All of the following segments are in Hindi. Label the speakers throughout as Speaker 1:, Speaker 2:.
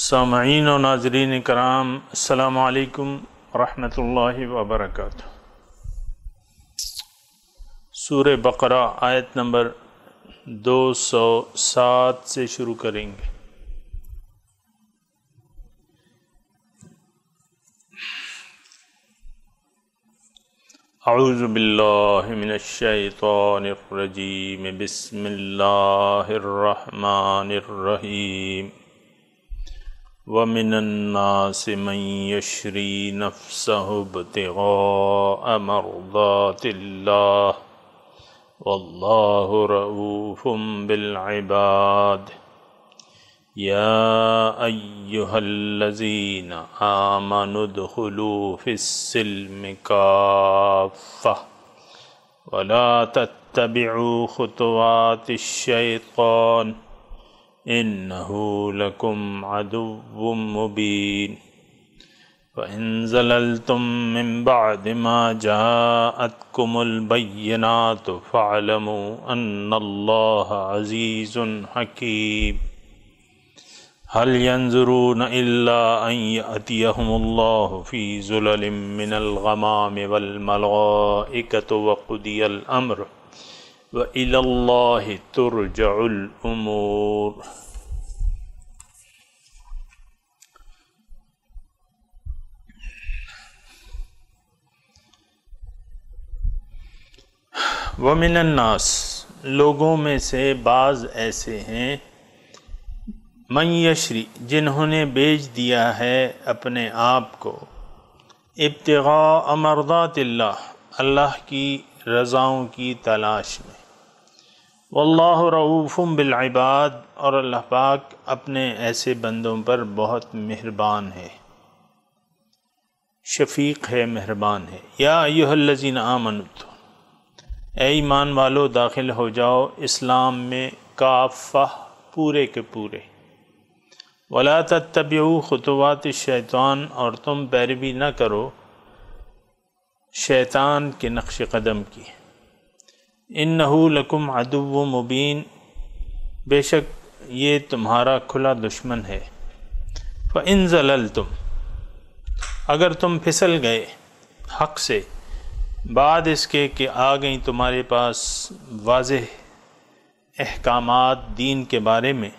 Speaker 1: सामीन और नाजरीन कराम अलैक्म वरहमतुल्लाहि वबरकatuh सूर बकरा आयत नंबर दो सौ सात से शुरू करेंगे अज़बिल्लिमिनशैतरजीम बसमिल्लर रहीम ومن الناس من يشري نفسه ابتغاء مرضات الله والله رؤوف بالعباد يا ايها الذين امنوا ادخلوا في السلم كافه ولا تتبعوا خطوات الشيطان إنه لكم عدو مبين فإن زللتم من بعد ما جاءتكم البينات فاعلموا أن الله عزيز حكيم هل ينظرون إلا أن يأتيهم الله في زلل من الغمام والملائكة وقضي الأمر ۖ व इल्लाह लोगों में से बाज़ ऐसे हैं मैशरी जिन्होंने बेच दिया है अपने आप को इब्तगा अमरदात अल्लाह की रज़ाओं की तलाश में वल्लाह रऊफ़ुम बिलबाद और अल्लाह पाक अपने ऐसे बंदों पर बहुत मेहरबान है शफीक है मेहरबान है या यूहल्लिन आमनत ए ईमान वालो दाखिल हो जाओ इस्लाम में काफ़ा पूरे के पूरे वला तब्यू खतवात शैतान और तुम पैरवी न करो शैतान के नक्श कदम की इन लकुम अदुव मुबीन बेशक ये तुम्हारा खुला दुश्मन है व इन जलल तुम अगर तुम फिसल गए हक से बाद इसके कि आ गई तुम्हारे पास वाज अहकाम दीन के बारे में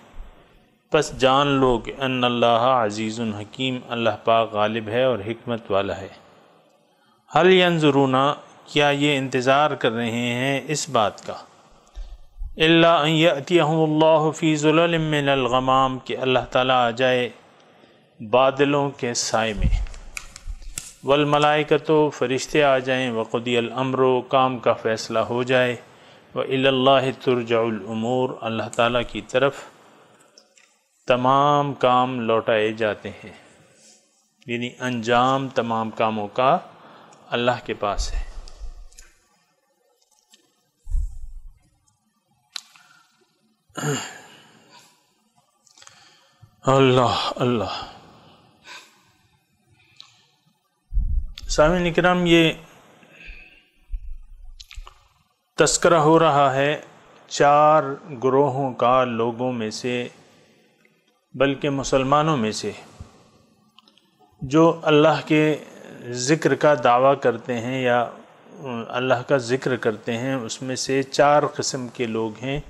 Speaker 1: बस जान लो कि अल्लाह अज़ीज़ हकीम अल्लाह पाक गालिब है और हमत वाला है हल यंजरूना क्या ये इंतज़ार कर रहे हैं इस बात का अल्लाफ़ीज़ुलमाम के अल्लाह ताला आ जाए बादलों के साय में वलमलाइका तो फ़रिश्ते आ जाएँ वक़दीमर काम का फ़ैसला हो जाए व अल्ला तुरजाउलमूर अल्लाह ताला की तरफ तमाम काम लौटाए जाते हैं यानी अंजाम तमाम कामों का अल्लाह के पास है अल्लाह अल्लाह सामिन इकराम ये तस्करा हो रहा है चार ग्रोहों का लोगों में से बल्कि मुसलमानों में से जो अल्लाह के ज़िक्र का दावा करते हैं या अल्लाह का ज़िक्र करते हैं उसमें से चार किस्म के लोग हैं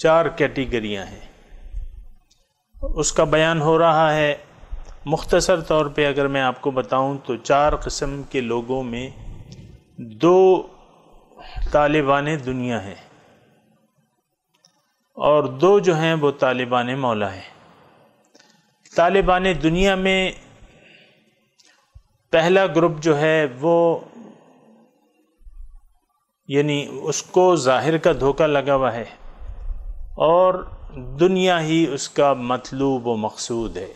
Speaker 1: चार कैटेगरियाँ हैं उसका बयान हो रहा है मुख्तसर तौर पे अगर मैं आपको बताऊं तो चार कस्म के लोगों में दो तालिबान दुनिया हैं और दो जो हैं वो तालिबान मौला हैं तालिबान दुनिया में पहला ग्रुप जो है वो यानी उसको ज़ाहिर का धोखा लगा हुआ है और दुनिया ही उसका मतलूब व मकसूद है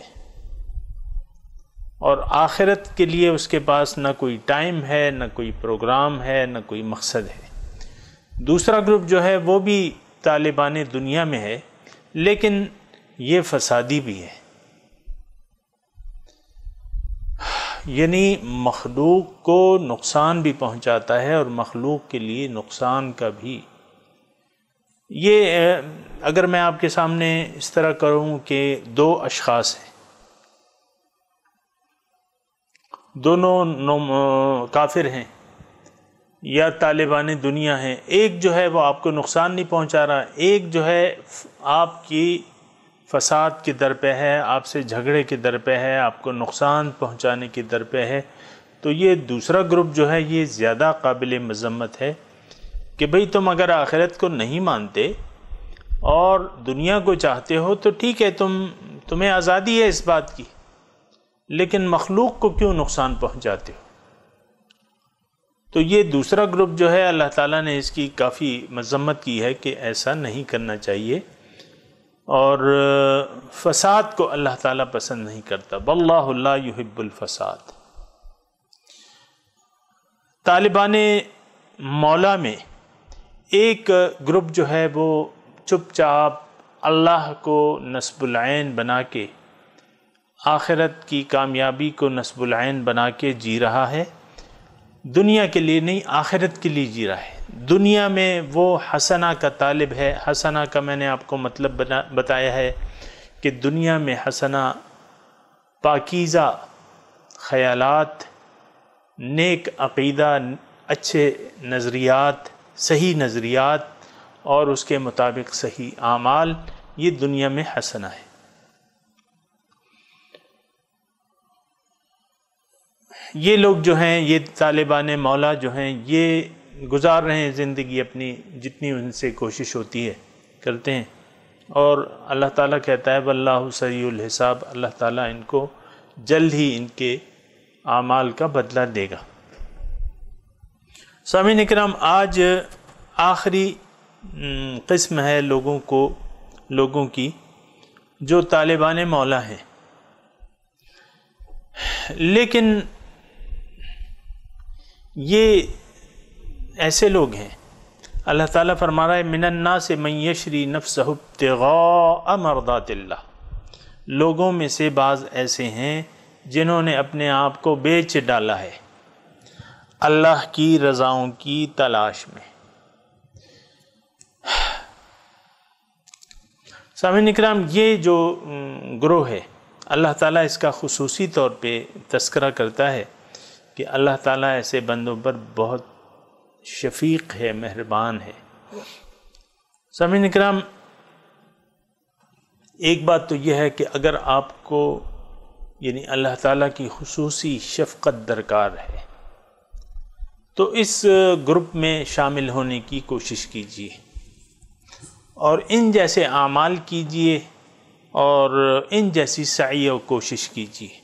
Speaker 1: और आखिरत के लिए उसके पास ना कोई टाइम है ना कोई प्रोग्राम है ना कोई मकसद है दूसरा ग्रुप जो है वो भी तालिबान दुनिया में है लेकिन ये फसादी भी है यानी मखलूक को नुकसान भी पहुंचाता है और मखलूक के लिए नुकसान का भी ये अगर मैं आपके सामने इस तरह करूं कि दो अशखास हैं दोनों काफिर हैं या तालिबान दुनिया हैं एक जो है वो आपको नुकसान नहीं पहुंचा रहा एक जो है आपकी फसाद के दर पे है आपसे झगड़े के दर पे है आपको नुकसान पहुंचाने के दर पे है तो ये दूसरा ग्रुप जो है ये ज़्यादा काबिल मजम्मत है कि भाई तुम अगर आखिरत को नहीं मानते और दुनिया को चाहते हो तो ठीक है तुम तुम्हें आज़ादी है इस बात की लेकिन मखलूक को क्यों नुकसान पहुंचाते हो तो ये दूसरा ग्रुप जो है अल्लाह ताला ने इसकी काफ़ी मजम्मत की है कि ऐसा नहीं करना चाहिए और फसाद को अल्लाह ताला पसंद नहीं करता बल्ला युहिब्बुलफसाद तालिबान मौला में एक ग्रुप जो है वो चुपचाप अल्लाह को नस्बुलैन बना के आखिरत की कामयाबी को नस्बुलैन बना के जी रहा है दुनिया के लिए नहीं आखिरत के लिए जी रहा है दुनिया में वो हसना का तालिब है हसना का मैंने आपको मतलब बना बताया है कि दुनिया में हसना पाकिज़ा ख़यालात नेक अकीदा अच्छे नज़रियात सही नज़रियात और उसके मुताबिक सही आमाल ये दुनिया में हसना है ये लोग जो हैं ये तालिबान मौला जो हैं ये गुजार रहे हैं ज़िंदगी अपनी जितनी उनसे कोशिश होती है करते हैं और अल्लाह ताला कहता है वल्लाह सरील हिसाब अल्लाह ताला इनको जल्द ही इनके आमाल का बदला देगा स्वामी निकराम आज आखिरी किस्म है लोगों को लोगों की जो तालिबान मौला हैं लेकिन ये ऐसे लोग हैं अल्लाह ताला फरमा रहा है मिनन्ना से मैशरी नफ्सहुब्तगा मरदातिल्ला लोगों में से बाज़ ऐसे हैं जिन्होंने अपने आप को बेच डाला है अल्लाह की रज़ाओं की तलाश में सामिन इकराम ये जो ग्रोह है अल्लाह ताला इसका खसूसी तौर पे तस्करा करता है कि अल्लाह ताला ऐसे बंदों पर बहुत शफीक है मेहरबान है सामिन इकराम एक बात तो यह है कि अगर आपको यानी अल्लाह ताला की खसूसी शफकत दरकार है तो इस ग्रुप में शामिल होने की कोशिश कीजिए और इन जैसे आमाल कीजिए और इन जैसी सही और कोशिश कीजिए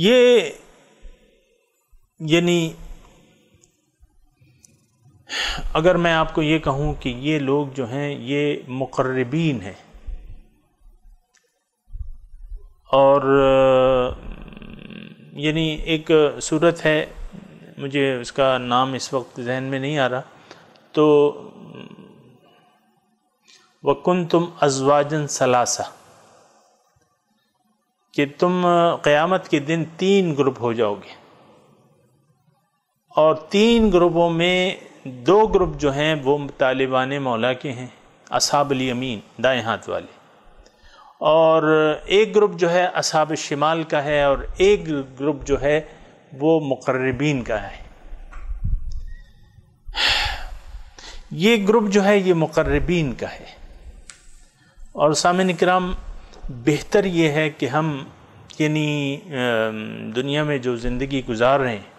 Speaker 1: ये यानी अगर मैं आपको ये कहूँ कि ये लोग जो हैं ये मुकर्रबीन हैं और यानी एक सूरत है मुझे उसका नाम इस वक्त जहन में नहीं आ रहा तो वकुन तुम अजवाजन सलासा कि तुम क़यामत के दिन तीन ग्रुप हो जाओगे और तीन ग्रुपों में दो ग्रुप जो हैं वो तालिबान मौला के हैं असाबली अमीन दाएँ हाथ वाले और एक ग्रुप जो है असाब शिमाल का है और एक ग्रुप जो है वो मुकर्रबीन का है ये ग्रुप जो है ये मुकर्रबीन का है और सामिन कराम बेहतर ये है कि हम यानी दुनिया में जो ज़िंदगी गुजार रहे हैं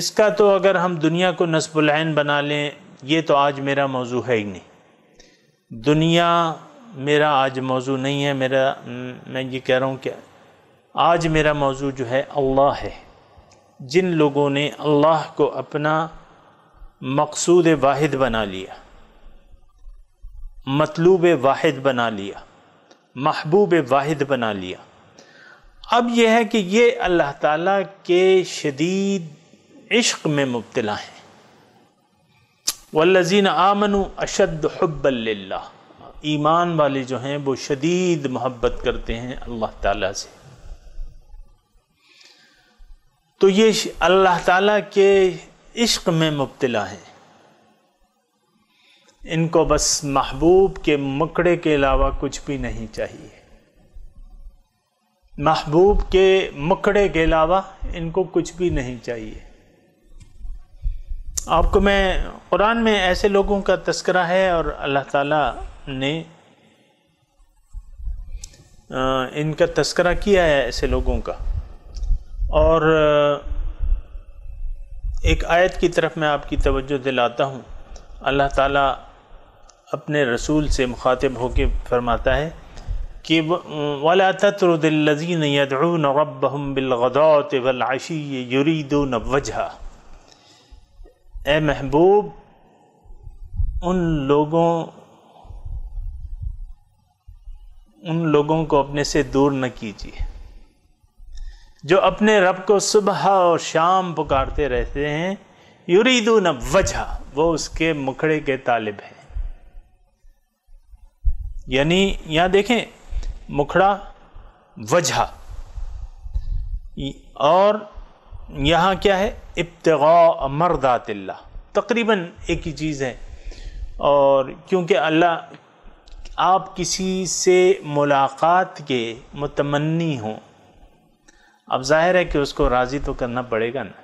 Speaker 1: इसका तो अगर हम दुनिया को नस्बुलैन बना लें ये तो आज मेरा मौजू है ही नहीं दुनिया मेरा आज मौजू नहीं है मेरा मैं ये कह रहा हूँ कि आज मेरा मौजू जो है अल्लाह है जिन लोगों ने अल्लाह को अपना मकसूद वाहिद बना लिया मतलूब वाहिद बना लिया महबूब वाहिद बना लिया अब यह है कि ये अल्लाह ताला के शदीद इश्क में मुबतला हैं वल्लजीन आमनु अशद हब्बल्ला ईमान वाले जो हैं वो शदीद मोहब्बत करते हैं अल्लाह ताला से तो ये अल्लाह ताला के इश्क में मुबतला है इनको बस महबूब के मकड़े के अलावा कुछ भी नहीं चाहिए महबूब के मकड़े के अलावा इनको कुछ भी नहीं चाहिए आपको मैं कुरान में ऐसे लोगों का तस्करा है और अल्लाह ताला ने इनका तस्करा किया है ऐसे लोगों का और एक आयत की तरफ मैं आपकी तवज्जो दिलाता हूँ अल्लाह ताला अपने रसूल से मुखातिब होकर फरमाता है कि वाला तत्रुदिल्लजीन यदून रबहम बिलगदौत वलाशी युरीदो नवजहा ए महबूब उन लोगों उन लोगों को अपने से दूर न कीजिए जो अपने रब को सुबह और शाम पुकारते रहते हैं युरीदू न वजह वो उसके मुखड़े के तालिब हैं यानी यहाँ देखें मुखड़ा वजह और यहाँ क्या है इब्तगा मरदातिल्ला तकरीबन एक ही चीज़ है और क्योंकि अल्लाह आप किसी से मुलाकात के मतमनी हों अब जाहिर है कि उसको राजी तो करना पड़ेगा ना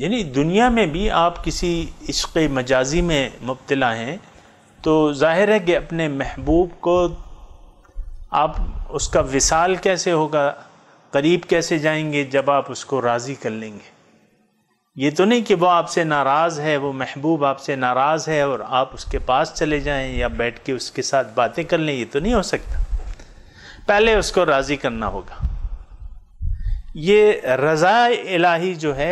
Speaker 1: यानी दुनिया में भी आप किसी इश्क मजाजी में मुबतला हैं तो जाहिर है कि अपने महबूब को आप उसका विसाल कैसे होगा करीब कैसे जाएंगे जब आप उसको राज़ी कर लेंगे ये तो नहीं कि वो आपसे नाराज़ है वो महबूब आपसे नाराज़ है और आप उसके पास चले जाएं या बैठ के उसके साथ बातें कर लें ये तो नहीं हो सकता पहले उसको राजी करना होगा ये रज़ा इलाही जो है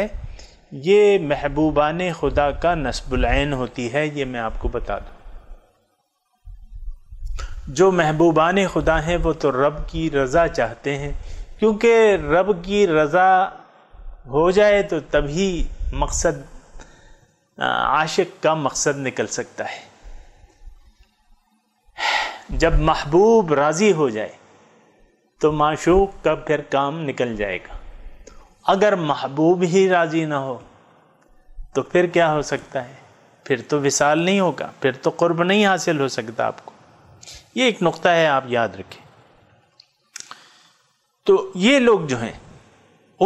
Speaker 1: ये महबूबान खुदा का नसबुल होती है ये मैं आपको बता दूँ जो महबूबान खुदा हैं वो तो रब की रज़ा चाहते हैं क्योंकि रब की रज़ा हो जाए तो तभी मकसद आशिक का मकसद निकल सकता है जब महबूब राज़ी हो जाए तो माशूक का फिर काम निकल जाएगा अगर महबूब ही राज़ी ना हो तो फिर क्या हो सकता है फिर तो विशाल नहीं होगा फिर तो कुर्ब नहीं हासिल हो सकता आपको ये एक नुक्ता है आप याद रखें तो ये लोग जो हैं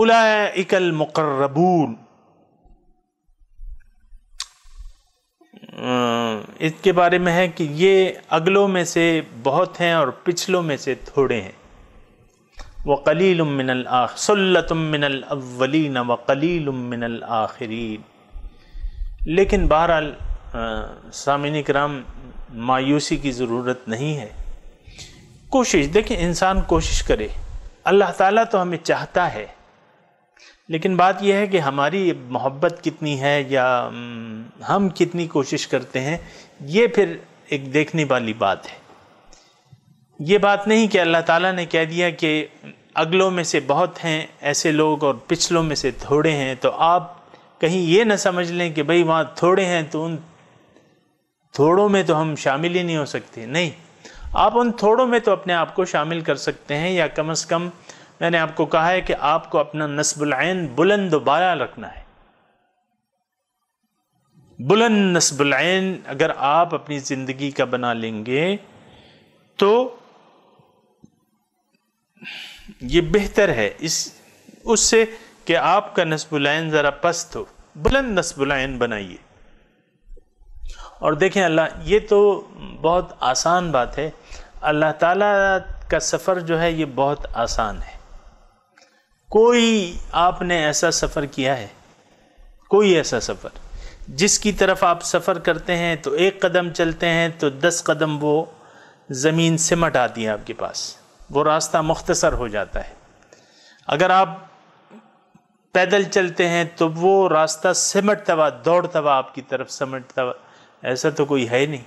Speaker 1: उला इकल मुकर्रबून इसके बारे में है कि ये अगलों में से बहुत हैं और पिछलों में से थोड़े हैं वकलील मिनल मिनल अव्वलीन वकलील मिनल आखिरीन लेकिन बहरहाल सामिन कराम मायूसी की ज़रूरत नहीं है कोशिश देखें इंसान कोशिश करे अल्लाह ताला तो हमें चाहता है लेकिन बात यह है कि हमारी मोहब्बत कितनी है या हम कितनी कोशिश करते हैं ये फिर एक देखने वाली बात है ये बात नहीं कि अल्लाह ताला ने कह दिया कि अगलों में से बहुत हैं ऐसे लोग और पिछलों में से थोड़े हैं तो आप कहीं ये ना समझ लें कि भाई वहाँ थोड़े हैं तो उन थोड़ों में तो हम शामिल ही नहीं हो सकते नहीं आप उन थोड़ों में तो अपने आप को शामिल कर सकते हैं या कम अज़ कम मैंने आपको कहा है कि आपको अपना नस्बुलैन बुलंद बाला रखना है बुलंद नस्बुलैन अगर आप अपनी ज़िंदगी का बना लेंगे तो ये बेहतर है इस उससे कि आपका नस्बुलैन ज़रा पस्त हो बुलंद नस्बुलैन बनाइए और देखें अल्लाह ये तो बहुत आसान बात है अल्लाह ताला का सफ़र जो है ये बहुत आसान है कोई आपने ऐसा सफ़र किया है कोई ऐसा सफ़र जिसकी तरफ आप सफ़र करते हैं तो एक कदम चलते हैं तो दस कदम वो ज़मीन सिमट आती है आपके पास वो रास्ता मुख्तसर हो जाता है अगर आप पैदल चलते हैं तो वो रास्ता सिमटता हुआ दौड़ता हुआ आपकी तरफ सिमटता हुआ ऐसा तो कोई है नहीं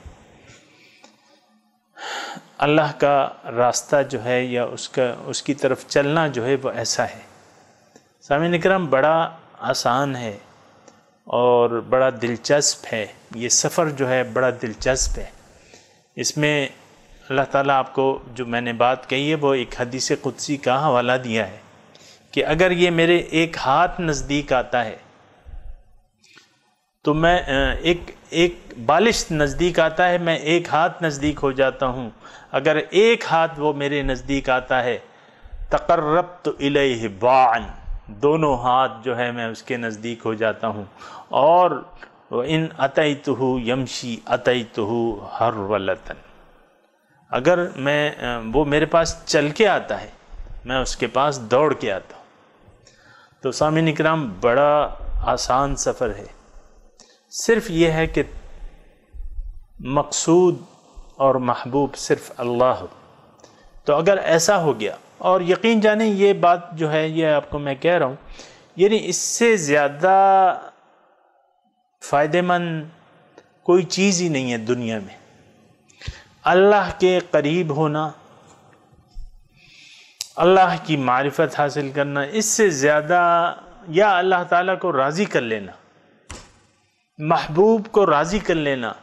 Speaker 1: अल्लाह का रास्ता जो है या उसका उसकी तरफ चलना जो है वो ऐसा है सामी निक्रम बड़ा आसान है और बड़ा दिलचस्प है ये सफ़र जो है बड़ा दिलचस्प है इसमें अल्लाह ताला आपको जो मैंने बात कही है वो एक हदीस कुदसी का हवाला दिया है कि अगर ये मेरे एक हाथ नज़दीक आता है तो मैं एक एक बालिश नज़दीक आता है मैं एक हाथ नज़दीक हो जाता हूँ अगर एक हाथ वो मेरे नज़दीक आता है तकर्रब तो बान दोनों हाथ जो है मैं उसके नज़दीक हो जाता हूँ और इन अतः यमशी अतः हर वलतन अगर मैं वो मेरे पास चल के आता है मैं उसके पास दौड़ के आता हूँ तो स्वामी निकराम बड़ा आसान सफ़र है सिर्फ ये है कि मकसूद और महबूब सिर्फ अल्लाह हो तो अगर ऐसा हो गया और यकीन जाने ये बात जो है ये आपको मैं कह रहा हूँ यानी इससे ज़्यादा फ़ायदेमंद कोई चीज़ ही नहीं है दुनिया में अल्लाह के करीब होना अल्लाह की मारिफत हासिल करना इससे ज़्यादा या अल्लाह ताला को राज़ी कर लेना महबूब को राज़ी कर लेना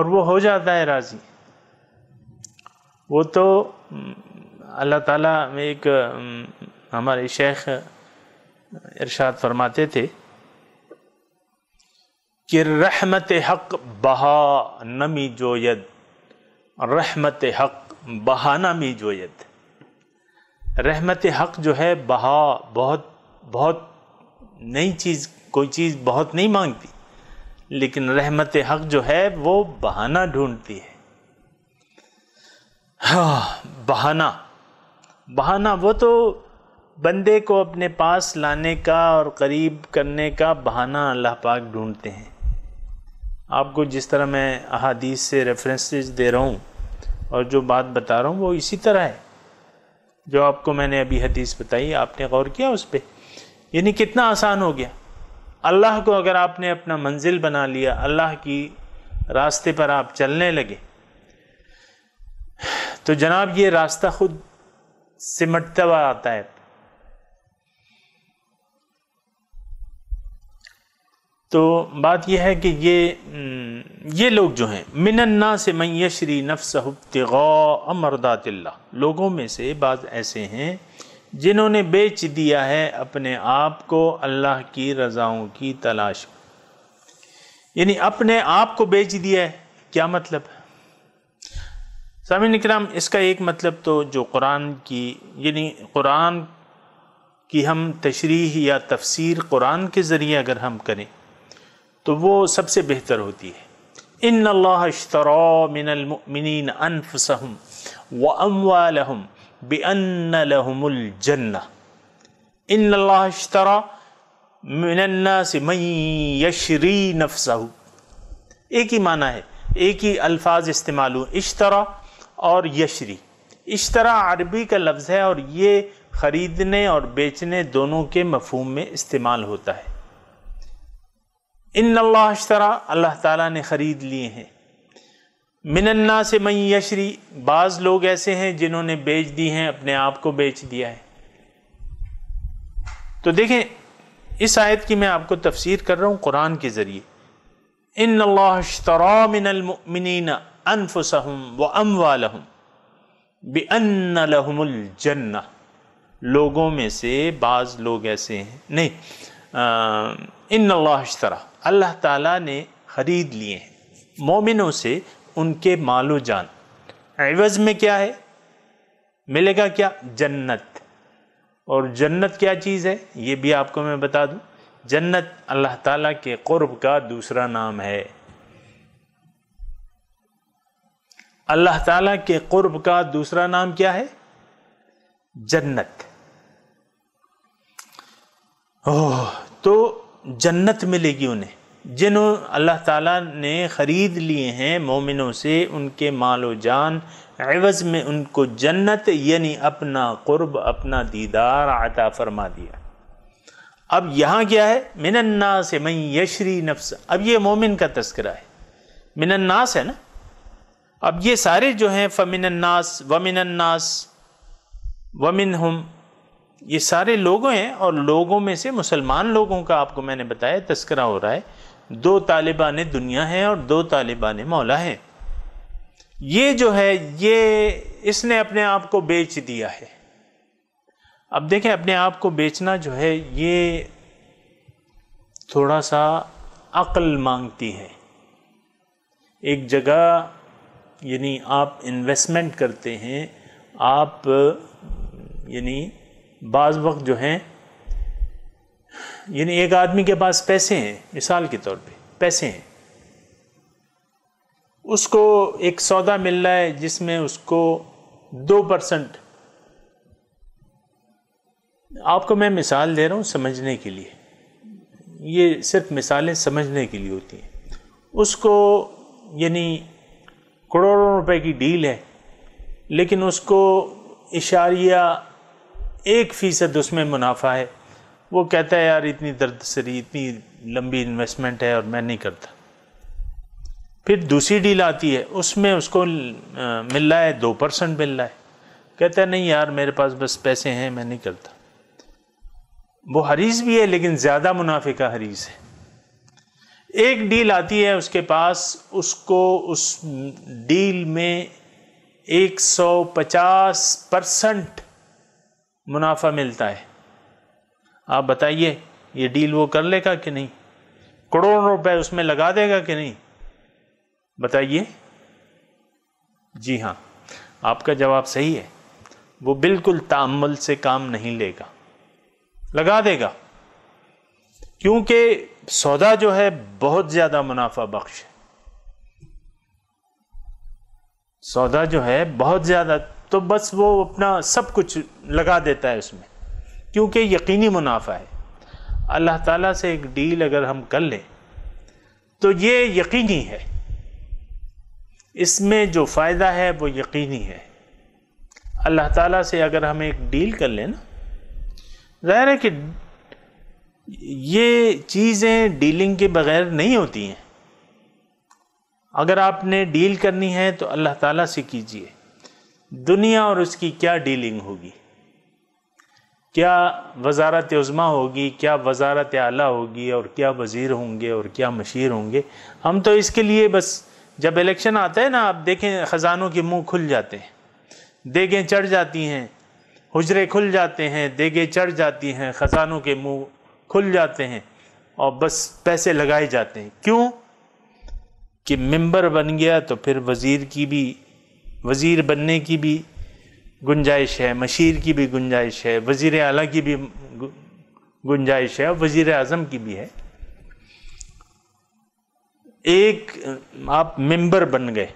Speaker 1: और वो हो जाता है राज़ी वो तो हम्म, अल्लाह ताला में एक हम्म, हमारे शेख इरशाद फरमाते थे कि रहमत हक बहा नमी जोयद रहमत हक बहाना मी जोयद रहमत हक जो है बहा बहुत बहुत नई चीज़ कोई चीज़ बहुत नहीं मांगती लेकिन रहमत हक जो है वो बहाना ढूंढती है हाँ बहाना बहाना वो तो बंदे को अपने पास लाने का और करीब करने का बहाना अल्लाह पाक ढूंढते हैं आपको जिस तरह मैं अहादीस से रेफरेंसेस दे रहा हूँ और जो बात बता रहा हूँ वो इसी तरह है जो आपको मैंने अभी हदीस बताई आपने गौर किया उस पर यानी कितना आसान हो गया अल्लाह को अगर आपने अपना मंजिल बना लिया अल्लाह की रास्ते पर आप चलने लगे तो जनाब ये रास्ता खुद सिमटता हुआ आता है तो बात यह है कि ये हम्म, ये लोग जो हैं मिनन्ना से मैशरी नफ्सहुब्तगा मरदातिल्ला लोगों में से बाज ऐसे हैं जिन्होंने बेच दिया है अपने आप को अल्लाह की रज़ाओं की तलाश यानी अपने आप को बेच दिया है क्या मतलब सामिन कराम इसका एक मतलब तो जो कुरान की यानी कुरान की हम तशरी या तफसीर कुरान के ज़रिए अगर हम करें तो वो सबसे बेहतर होती है इन अल्लाह अश्तरा अनफसहम व अमवालहम बेअन इन अल्लाह मिनन्ना से मई यशरी नफसहु एक ही माना है एक ही अल्फाज इस्तेमाल हूँ इश्तरा और यशरी इश्तरा अरबी का लफ्ज़ है और ये ख़रीदने और बेचने दोनों के मफहम में इस्तेमाल होता है इन अल्लाशतरा अल्लाह ताला ने ख़रीद लिए हैं मिनन्ना से मई यशरी बाज़ लोग ऐसे हैं जिन्होंने बेच दी हैं अपने आप को बेच दिया है तो देखें इस आयत की मैं आपको तफसीर कर रहा हूँ कुरान के ज़रिए इन अल्लाशतरा मिनमिन अनफुसहम व अम वालहम बेअन्ना लोगों में से बाज़ लोग ऐसे हैं नहीं आ, इन अल्लाह अल्लाह ताला ने ख़रीद लिए हैं मोमिनों से उनके मालो जान एवज़ में क्या है मिलेगा क्या जन्नत और जन्नत क्या चीज़ है ये भी आपको मैं बता दूं जन्नत अल्लाह ताला के क़ुर्ब का दूसरा नाम है अल्लाह ताला के क़ुर्ब का दूसरा नाम क्या है जन्नत ओह तो जन्नत मिलेगी उन्हें जिन अल्लाह ताला ने ख़रीद लिए हैं मोमिनों से उनके माल व जान एवज में उनको जन्नत यानी अपना क़ुर्ब अपना दीदार आता फरमा दिया अब यहाँ क्या है मिनन्ना से मई यशरी नफ्स अब ये मोमिन का तस्करा है मिनन्नास है ना अब ये सारे जो हैं फ़मिनन्नास वमिनन्नास वमिन हम ये सारे लोग हैं और लोगों में से मुसलमान लोगों का आपको मैंने बताया तस्करा हो रहा है दो तालिबान दुनिया है और दो तालिबान मौला हैं ये जो है ये इसने अपने आप को बेच दिया है अब देखें अपने आप को बेचना जो है ये थोड़ा सा अक्ल मांगती है एक जगह यानी आप इन्वेस्टमेंट करते हैं आप यानी बाज़ वक्त जो हैं यानी एक आदमी के पास पैसे हैं मिसाल के तौर पे पैसे हैं उसको एक सौदा मिल रहा है जिसमें उसको दो परसेंट आपको मैं मिसाल दे रहा हूँ समझने के लिए ये सिर्फ मिसालें समझने के लिए होती हैं उसको यानी करोड़ों रुपए की डील है लेकिन उसको इशारिया एक फ़ीसद उसमें मुनाफा है वो कहता है यार इतनी दर्द सरी इतनी लंबी इन्वेस्टमेंट है और मैं नहीं करता फिर दूसरी डील आती है उसमें उसको मिल रहा है दो परसेंट मिल रहा है कहता है नहीं यार मेरे पास बस पैसे हैं मैं नहीं करता वो हरीज भी है लेकिन ज़्यादा मुनाफे का हरीज है एक डील आती है उसके पास उसको उस डील में 150 परसेंट मुनाफा मिलता है आप बताइए ये डील वो कर लेगा कि नहीं करोड़ों रुपए उसमें लगा देगा कि नहीं बताइए जी हाँ आपका जवाब सही है वो बिल्कुल तामल से काम नहीं लेगा लगा देगा क्योंकि सौदा जो है बहुत ज़्यादा मुनाफा बख्श है सौदा जो है बहुत ज़्यादा तो बस वो अपना सब कुछ लगा देता है उसमें क्योंकि यकीनी मुनाफा है अल्लाह ताला से एक डील अगर हम कर लें तो ये यकीनी है इसमें जो फ़ायदा है वो यकीनी है अल्लाह ताला से अगर हम एक डील कर लें ना ज़ाहिर है कि ये चीज़ें डीलिंग के बग़ैर नहीं होती हैं अगर आपने डील करनी है तो अल्लाह ताला से कीजिए दुनिया और उसकी क्या डीलिंग होगी क्या वजारत उज़मा होगी क्या वजारत आला होगी और क्या वज़ीर होंगे और क्या मशीर होंगे हम तो इसके लिए बस जब इलेक्शन आता है ना आप देखें ख़जानों के मुंह खुल जाते हैं देगें चढ़ जाती हैं हजरे खुल जाते हैं देगें चढ़ जाती हैं ख़जानों के मुंह खुल जाते हैं और बस पैसे लगाए जाते हैं क्यों कि मेंबर बन गया तो फिर वज़ीर की भी वज़ीर बनने की भी गुंजाइश है मशीर की भी गुंजाइश है वज़ी आला की भी गुंजाइश है और वज़ी अजम की भी है एक आप मेंबर बन गए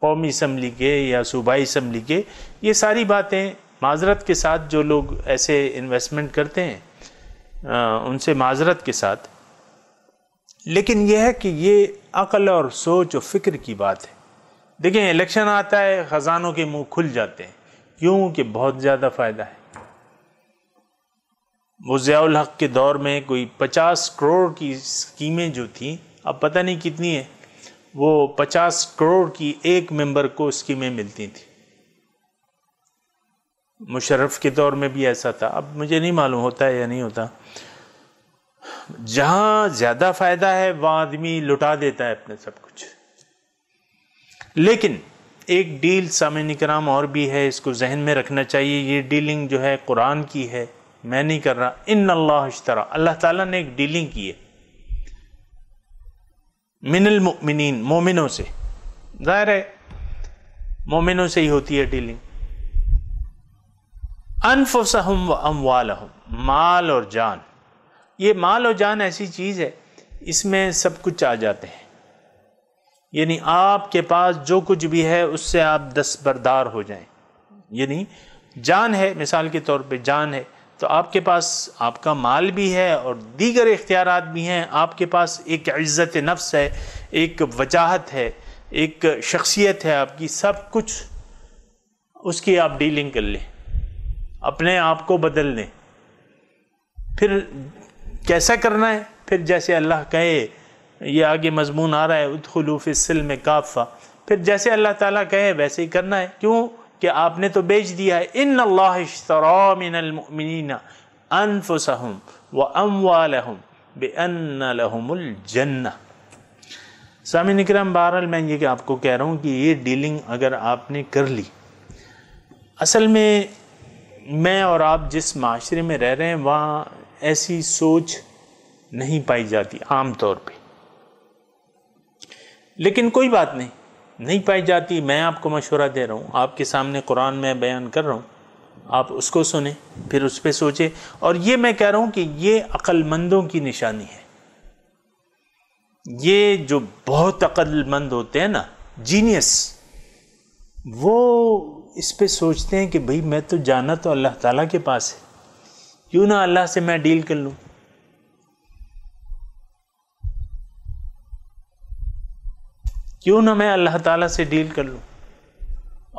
Speaker 1: कौमी इसम्बली के या सूबाई इसम्बली के ये सारी बातें माजरत के साथ जो लोग ऐसे इन्वेस्टमेंट करते हैं आ, उनसे माजरत के साथ लेकिन यह है कि ये अकल और सोच और फ़िक्र की बात है देखें इलेक्शन आता है ख़जानों के मुंह खुल जाते हैं क्यों कि बहुत ज़्यादा फ़ायदा है मुजयाल हक के दौर में कोई पचास करोड़ की स्कीमें जो थी अब पता नहीं कितनी है वो पचास करोड़ की एक मेंबर को स्कीमें मिलती थी मुशर्रफ के दौर में भी ऐसा था अब मुझे नहीं मालूम होता है या नहीं होता जहां ज़्यादा फ़ायदा है वहां आदमी लुटा देता है अपने सब कुछ लेकिन एक डील सामिन कराम और भी है इसको जहन में रखना चाहिए ये डीलिंग जो है कुरान की है मैं नहीं कर रहा इन अल्लाह इश्तरा अल्लाह ताला ने एक डीलिंग की है मिनल मिनिन मोमिनों से जाहिर है मोमिनों से ही होती है डीलिंग अनफुसहम व अमवाल माल और जान ये माल और जान ऐसी चीज़ है इसमें सब कुछ आ जाते हैं यानी आपके पास जो कुछ भी है उससे आप दस्तबरदार हो जाएं यानी जान है मिसाल के तौर पे जान है तो आपके पास आपका माल भी है और दीगर इख्तियार भी हैं आपके पास एक इज़्ज़त नफ्स है एक वजाहत है एक शख्सियत है आपकी सब कुछ उसकी आप डीलिंग कर लें अपने आप को बदल लें फिर कैसा करना है फिर जैसे अल्लाह कहे ये आगे मजमून आ रहा है सिल में काफ़ा फिर जैसे अल्लाह ताला कहे वैसे ही करना है क्यों कि आपने तो बेच दिया है इन अल्लाहमिनमिनना अनफुसहम व अमवालहम बेअन्ना सामिन निकरम बहरल मैं ये कि आपको कह रहा हूँ कि ये डीलिंग अगर आपने कर ली असल में मैं और आप जिस माशरे में रह रहे हैं वहाँ ऐसी सोच नहीं पाई जाती आम तौर पे लेकिन कोई बात नहीं नहीं पाई जाती मैं आपको मशवरा दे रहा हूँ आपके सामने कुरान में बयान कर रहा हूँ आप उसको सुने फिर उस पर सोचे और ये मैं कह रहा हूँ कि ये अक्लमंदों की निशानी है ये जो बहुत अक्लमंद होते हैं ना जीनियस वो इस पर सोचते हैं कि भाई मैं तो जाना तो अल्लाह ताला के पास है क्यों ना अल्लाह से मैं डील कर लूँ क्यों ना मैं अल्लाह ताला से डील कर लूँ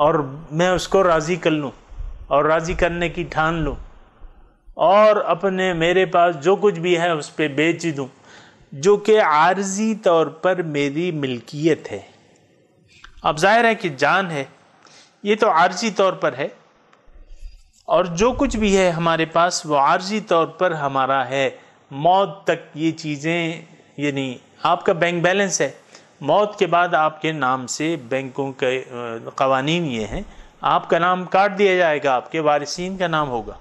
Speaker 1: और मैं उसको राज़ी कर लूँ और राज़ी करने की ठान लूँ और अपने मेरे पास जो कुछ भी है उस पर बेच दूँ जो कि आर्जी तौर पर मेरी मिल्कियत है अब जाहिर है कि जान है ये तो आर्जी तौर पर है और जो कुछ भी है हमारे पास वो आर्जी तौर पर हमारा है मौत तक ये चीज़ें यानी आपका बैंक बैलेंस है मौत के बाद आपके नाम से बैंकों के कवानीन ये हैं आपका नाम काट दिया जाएगा आपके वारसिन का नाम होगा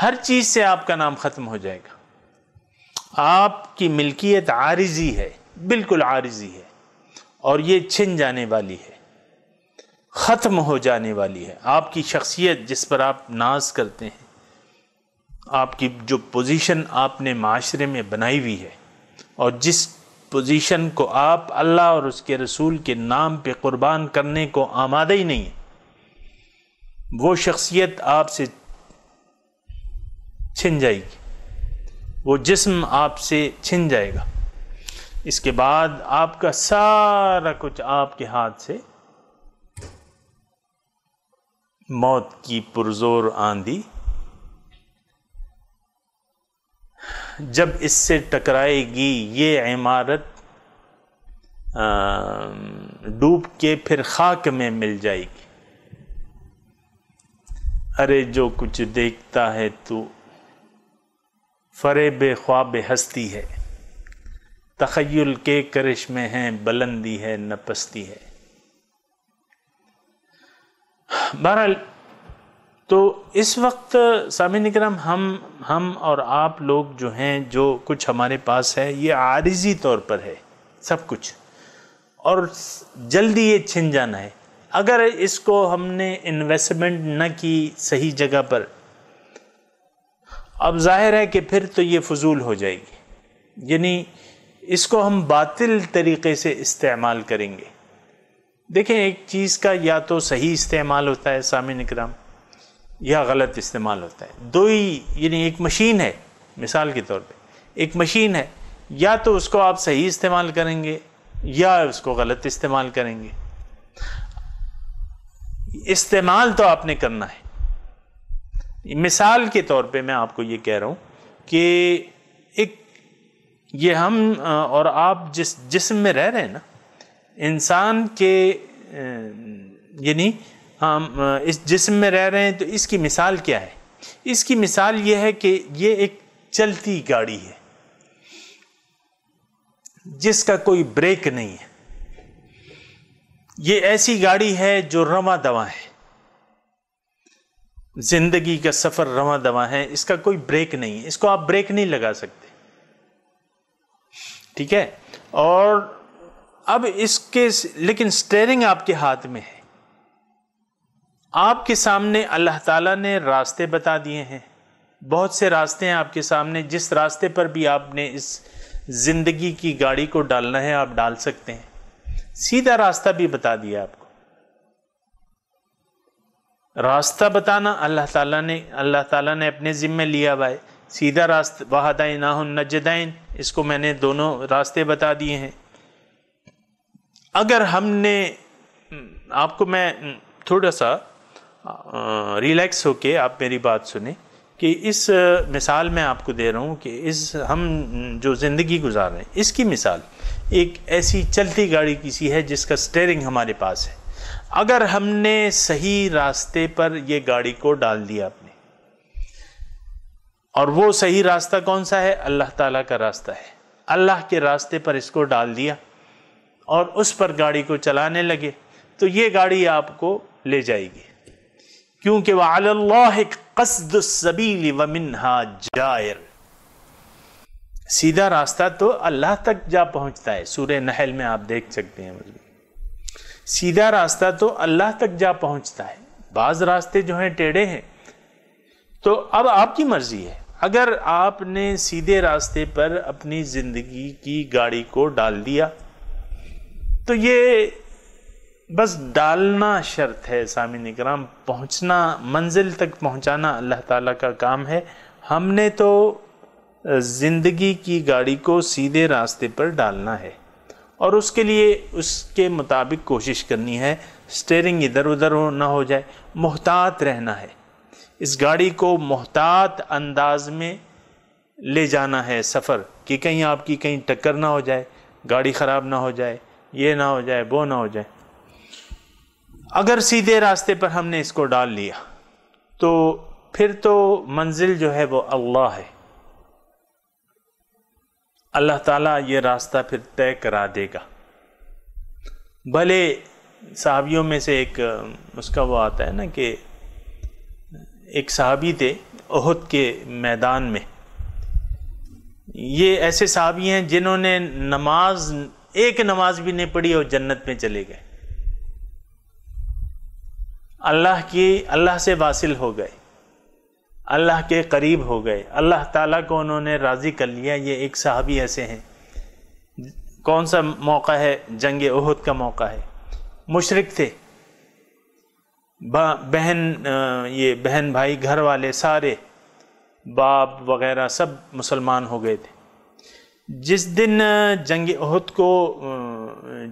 Speaker 1: हर चीज़ से आपका नाम ख़त्म हो जाएगा आपकी मिल्कियत आरजी है बिल्कुल आरजी है और ये छिन जाने वाली है ख़त्म हो जाने वाली है आपकी शख्सियत जिस पर आप नाज करते हैं आपकी जो पोजीशन आपने माशरे में बनाई हुई है और जिस पोजीशन को आप अल्लाह और उसके रसूल के नाम पे कुर्बान करने को आमादा ही नहीं है वो शख्सियत आपसे छिन जाएगी वो जिस्म आपसे छिन जाएगा इसके बाद आपका सारा कुछ आपके हाथ से मौत की पुरजोर आंधी जब इससे टकराएगी ये इमारत डूब के फिर खाक में मिल जाएगी अरे जो कुछ देखता है तो फरेब ख्वाब हस्ती है तखयल के करिश्मे हैं बुलंदी है नपस्ती है बहरहाल तो इस वक्त सामिन इकरम हम हम और आप लोग जो हैं जो कुछ हमारे पास है ये आरजी तौर पर है सब कुछ और जल्दी ये छिन जाना है अगर इसको हमने इन्वेस्टमेंट न की सही जगह पर अब जाहिर है कि फिर तो ये फजूल हो जाएगी यानी इसको हम बातिल तरीके से इस्तेमाल करेंगे देखें एक चीज़ का या तो सही इस्तेमाल होता है सामिन इकराम या गलत इस्तेमाल होता है दो ही यानी एक मशीन है मिसाल के तौर पे एक मशीन है या तो उसको आप सही इस्तेमाल करेंगे या उसको गलत इस्तेमाल करेंगे इस्तेमाल तो आपने करना है मिसाल के तौर पे मैं आपको ये कह रहा हूँ कि एक ये हम और आप जिस जिस्म में रह रहे हैं ना इंसान के यानी हम इस जिसम में रह रहे हैं तो इसकी मिसाल क्या है इसकी मिसाल यह है कि ये एक चलती गाड़ी है जिसका कोई ब्रेक नहीं है ये ऐसी गाड़ी है जो रवा दवा है जिंदगी का सफर रवा दवा है इसका कोई ब्रेक नहीं है इसको आप ब्रेक नहीं लगा सकते ठीक है और अब इसके लेकिन स्टेयरिंग आपके हाथ में है आपके सामने अल्लाह ताला ने रास्ते बता दिए हैं बहुत से रास्ते हैं आपके सामने जिस रास्ते पर भी आपने इस ज़िंदगी की गाड़ी को डालना है आप डाल सकते हैं सीधा रास्ता भी बता दिया आपको रास्ता बताना अल्लाह ताला ने अल्लाह ताला ने अपने ज़िम्मे लिया हुआ है सीधा रास्ता वाहदाइन ना नजदाइन इसको मैंने दोनों रास्ते बता दिए हैं अगर हमने आपको मैं थोड़ा सा हाँ। रिलैक्स होके आप मेरी बात सुने कि इस मिसाल मैं आपको दे रहा हूँ कि इस हम जो ज़िंदगी गुजार रहे हैं इसकी मिसाल एक ऐसी चलती गाड़ी किसी है जिसका स्टेयरिंग हमारे पास है अगर हमने सही रास्ते पर यह गाड़ी को डाल दिया आपने और वो सही रास्ता कौन सा है अल्लाह ताला का रास्ता है अल्लाह के रास्ते पर इसको डाल दिया और उस पर गाड़ी को चलाने लगे तो ये गाड़ी आपको ले जाएगी क्योंकि वह कसद व मिनहा जायर सीधा रास्ता तो अल्लाह तक जा पहुंचता है सूर्य नहल में आप देख सकते हैं सीधा रास्ता तो अल्लाह तक जा पहुंचता है बाज रास्ते जो हैं टेढ़े हैं तो अब आपकी मर्जी है अगर आपने सीधे रास्ते पर अपनी ज़िंदगी की गाड़ी को डाल दिया तो ये बस डालना शर्त है सामी निगराम पहुंचना मंजिल तक पहुंचाना अल्लाह ताला का काम है हमने तो ज़िंदगी की गाड़ी को सीधे रास्ते पर डालना है और उसके लिए उसके मुताबिक कोशिश करनी है स्टेयरिंग इधर उधर हो ना हो जाए मोहतात रहना है इस गाड़ी को मोहतात अंदाज में ले जाना है सफ़र कि कहीं आपकी कहीं टक्कर ना हो जाए गाड़ी ख़राब ना हो जाए ये ना हो जाए वो ना हो जाए अगर सीधे रास्ते पर हमने इसको डाल लिया तो फिर तो मंजिल जो है वो अल्लाह है अल्लाह ताला ये रास्ता फिर तय करा देगा भले साहबियों में से एक उसका वो आता है ना कि एक साहबी थे ओहद के मैदान में ये ऐसे साहबी हैं जिन्होंने नमाज एक नमाज भी नहीं पढ़ी और जन्नत में चले गए अल्लाह की अल्लाह से वासिल हो गए अल्लाह के करीब हो गए अल्लाह ताला को उन्होंने राज़ी कर लिया ये एक सहाबी ऐसे हैं कौन सा मौका है जंग उहद का मौका है मुशरक थे बहन ये बहन भाई घर वाले सारे बाप वगैरह सब मुसलमान हो गए थे जिस दिन जंग उहद को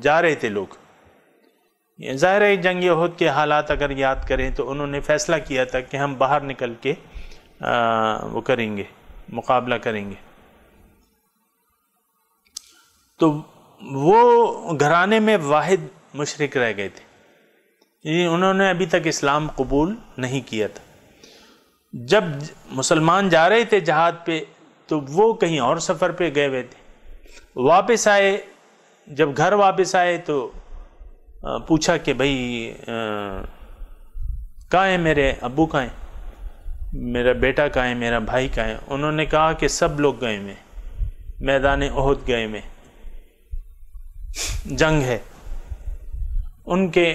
Speaker 1: जा रहे थे लोग ज़ाहिर है जंग यहूद के हालात अगर याद करें तो उन्होंने फ़ैसला किया था कि हम बाहर निकल के आ, वो करेंगे मुकाबला करेंगे तो वो घराने में वाहिद मशरक रह गए थे उन्होंने अभी तक इस्लाम कबूल नहीं किया था जब मुसलमान जा रहे थे जहाद पे तो वो कहीं और सफ़र पे गए हुए थे वापस आए जब घर वापस आए तो पूछा कि भाई कहाँ है मेरे अबू कहाँ हैं मेरा बेटा कहाँ है मेरा भाई कहाँ है उन्होंने कहा कि सब लोग गए में मैदान ओहद गए में जंग है उनके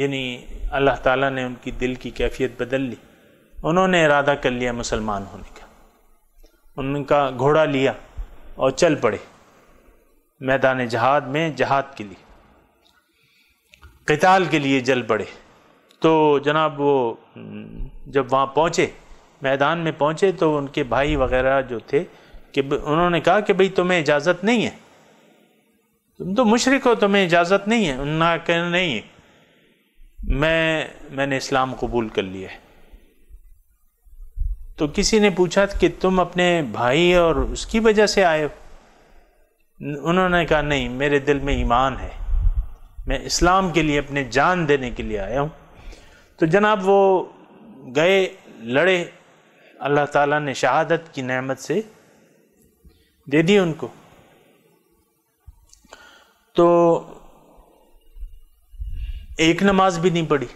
Speaker 1: यानी अल्लाह ताला ने उनकी दिल की कैफियत बदल ली उन्होंने इरादा कर लिया मुसलमान होने का उनका घोड़ा लिया और चल पड़े मैदान जहाद में जहाद के लिए कताल के लिए जल पड़े तो जनाब वो जब वहाँ पहुँचे मैदान में पहुँचे तो उनके भाई वगैरह जो थे कि उन्होंने कहा कि भाई तुम्हें इजाज़त नहीं है तुम तो मुशरक हो तुम्हें इजाज़त नहीं है उन्होंने कहा नहीं है मैं मैंने इस्लाम कबूल कर लिया है तो किसी ने पूछा कि तुम अपने भाई और उसकी वजह से आए हो उन्होंने कहा नहीं मेरे दिल में ईमान है मैं इस्लाम के लिए अपने जान देने के लिए आया हूँ तो जनाब वो गए लड़े अल्लाह ताला ने शहादत की नेमत से दे दी उनको तो एक नमाज भी नहीं पढ़ी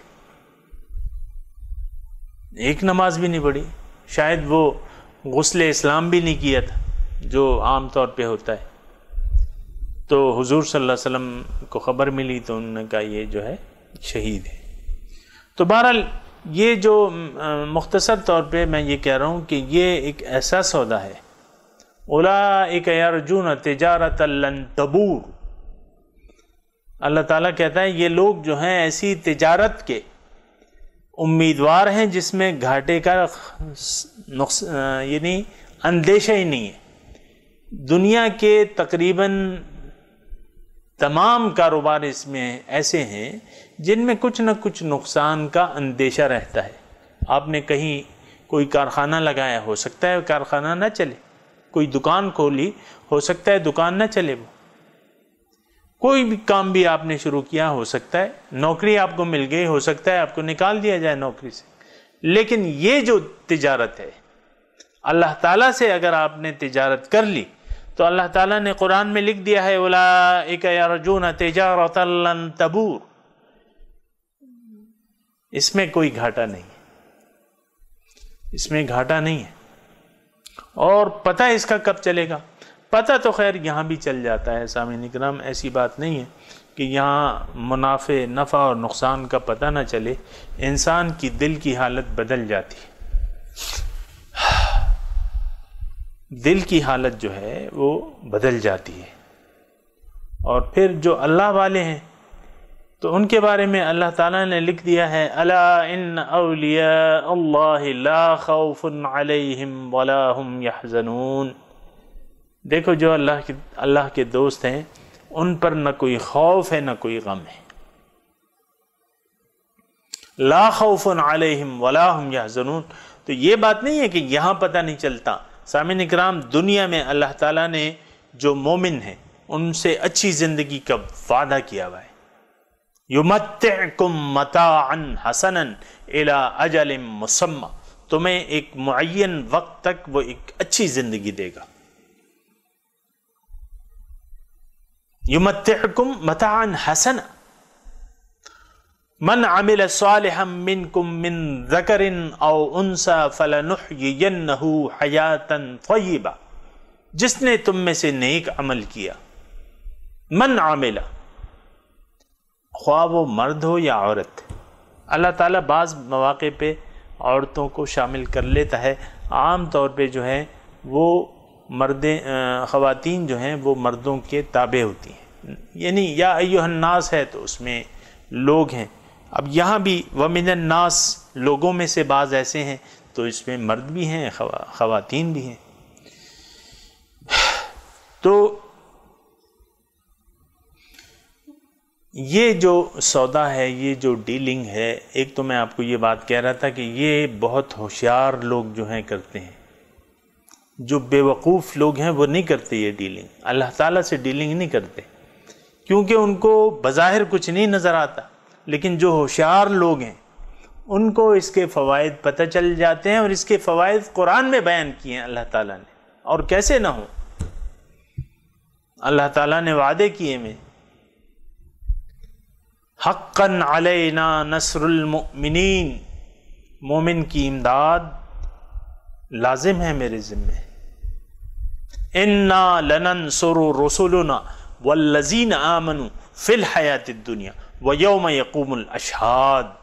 Speaker 1: एक नमाज भी नहीं पढ़ी शायद वो गसल इस्लाम भी नहीं किया था जो आम तौर पे होता है तो हुजूर सल्लल्लाहु अलैहि वसल्लम को ख़बर मिली तो उन्होंने कहा ये जो है शहीद है तो बहरहाल ये जो मुख्तसर तौर पे मैं ये कह रहा हूँ कि ये एक ऐसा सौदा है ओला एक अर्जुन तजारत तबूर अल्लाह ताला कहता है ये लोग जो हैं ऐसी तजारत के उम्मीदवार हैं जिसमें घाटे का नुकस यानी अंदेशा ही नहीं है दुनिया के तकरीबन तमाम कारोबार इसमें ऐसे हैं जिनमें कुछ न कुछ नुकसान का अंदेशा रहता है आपने कहीं कोई कारखाना लगाया हो सकता है कारखाना ना चले कोई दुकान खोली हो सकता है दुकान ना चले वो कोई भी काम भी आपने शुरू किया हो सकता है नौकरी आपको मिल गई हो सकता है आपको निकाल दिया जाए नौकरी से लेकिन ये जो तिजारत है अल्लाह ताला से अगर आपने तिजारत कर ली तो अल्लाह ताला ने कुरान में लिख दिया है अर्जुन तजारत तबूर इसमें कोई घाटा नहीं है इसमें घाटा नहीं है और पता है इसका कब चलेगा पता तो खैर यहाँ भी चल जाता है सामिन निकराम ऐसी बात नहीं है कि यहाँ मुनाफे नफ़ा और नुकसान का पता ना चले इंसान की दिल की हालत बदल जाती है दिल की हालत जो है वो बदल जाती है और फिर जो अल्लाह वाले हैं तो उनके बारे में अल्लाह ताला ने लिख दिया है अला इन अलिया देखो जो अल्लाह के अल्लाह के दोस्त हैं उन पर न कोई खौफ है न कोई गम है ला खौफन अलैहिम वला हम यहजनून तो ये बात नहीं है कि यहाँ पता नहीं चलता सामिन कराम दुनिया में अल्लाह ताला ने जो मोमिन है उनसे अच्छी ज़िंदगी का वादा किया हुआ है युमतम मतान हसन अला अजल मुसम्मा तुम्हें एक मुन वक्त तक वो एक अच्छी ज़िंदगी देगा युमतम मतान हसना मन अमिल मिन कुम मिन जकरिन औ उनसा फलनुहू हयातन फ़यबा जिसने तुम में से नेक अमल किया मन आमिला ख्वा वो मर्द हो या औरत अल्लाह ताला बाज़ मौाक़े पे औरतों को शामिल कर लेता है आम तौर पे जो है वो मर्दें ख़वातीन जो हैं वो मर्दों के ताबे होती हैं यानी या अयोहन्नास है तो उसमें लोग हैं अब यहाँ भी वमिन नास लोगों में से बाज़ ऐसे हैं तो इसमें मर्द भी हैं खातन भी हैं तो ये जो सौदा है ये जो डीलिंग है एक तो मैं आपको ये बात कह रहा था कि ये बहुत होशियार लोग जो हैं करते हैं जो बेवकूफ़ लोग हैं वो नहीं करते ये डीलिंग अल्लाह ताला से डीलिंग नहीं करते क्योंकि उनको बज़ाहिर कुछ नहीं नज़र आता लेकिन जो होशियार लोग हैं उनको इसके फ़वाद पता चल जाते हैं और इसके फ़वाद कुरान में बयान किए हैं अल्लाह ताला ने और कैसे ना हो अल्लाह ताला ने वादे किए में हक्कन अलैना नसरमिन मोमिन की इमदाद लाजिम है मेरे ज़िम्मे इन्ना लनन सुरु रसुलना वल्लजीन आमनु फिल हयात दुनिया व यौम यकूमल अशहाद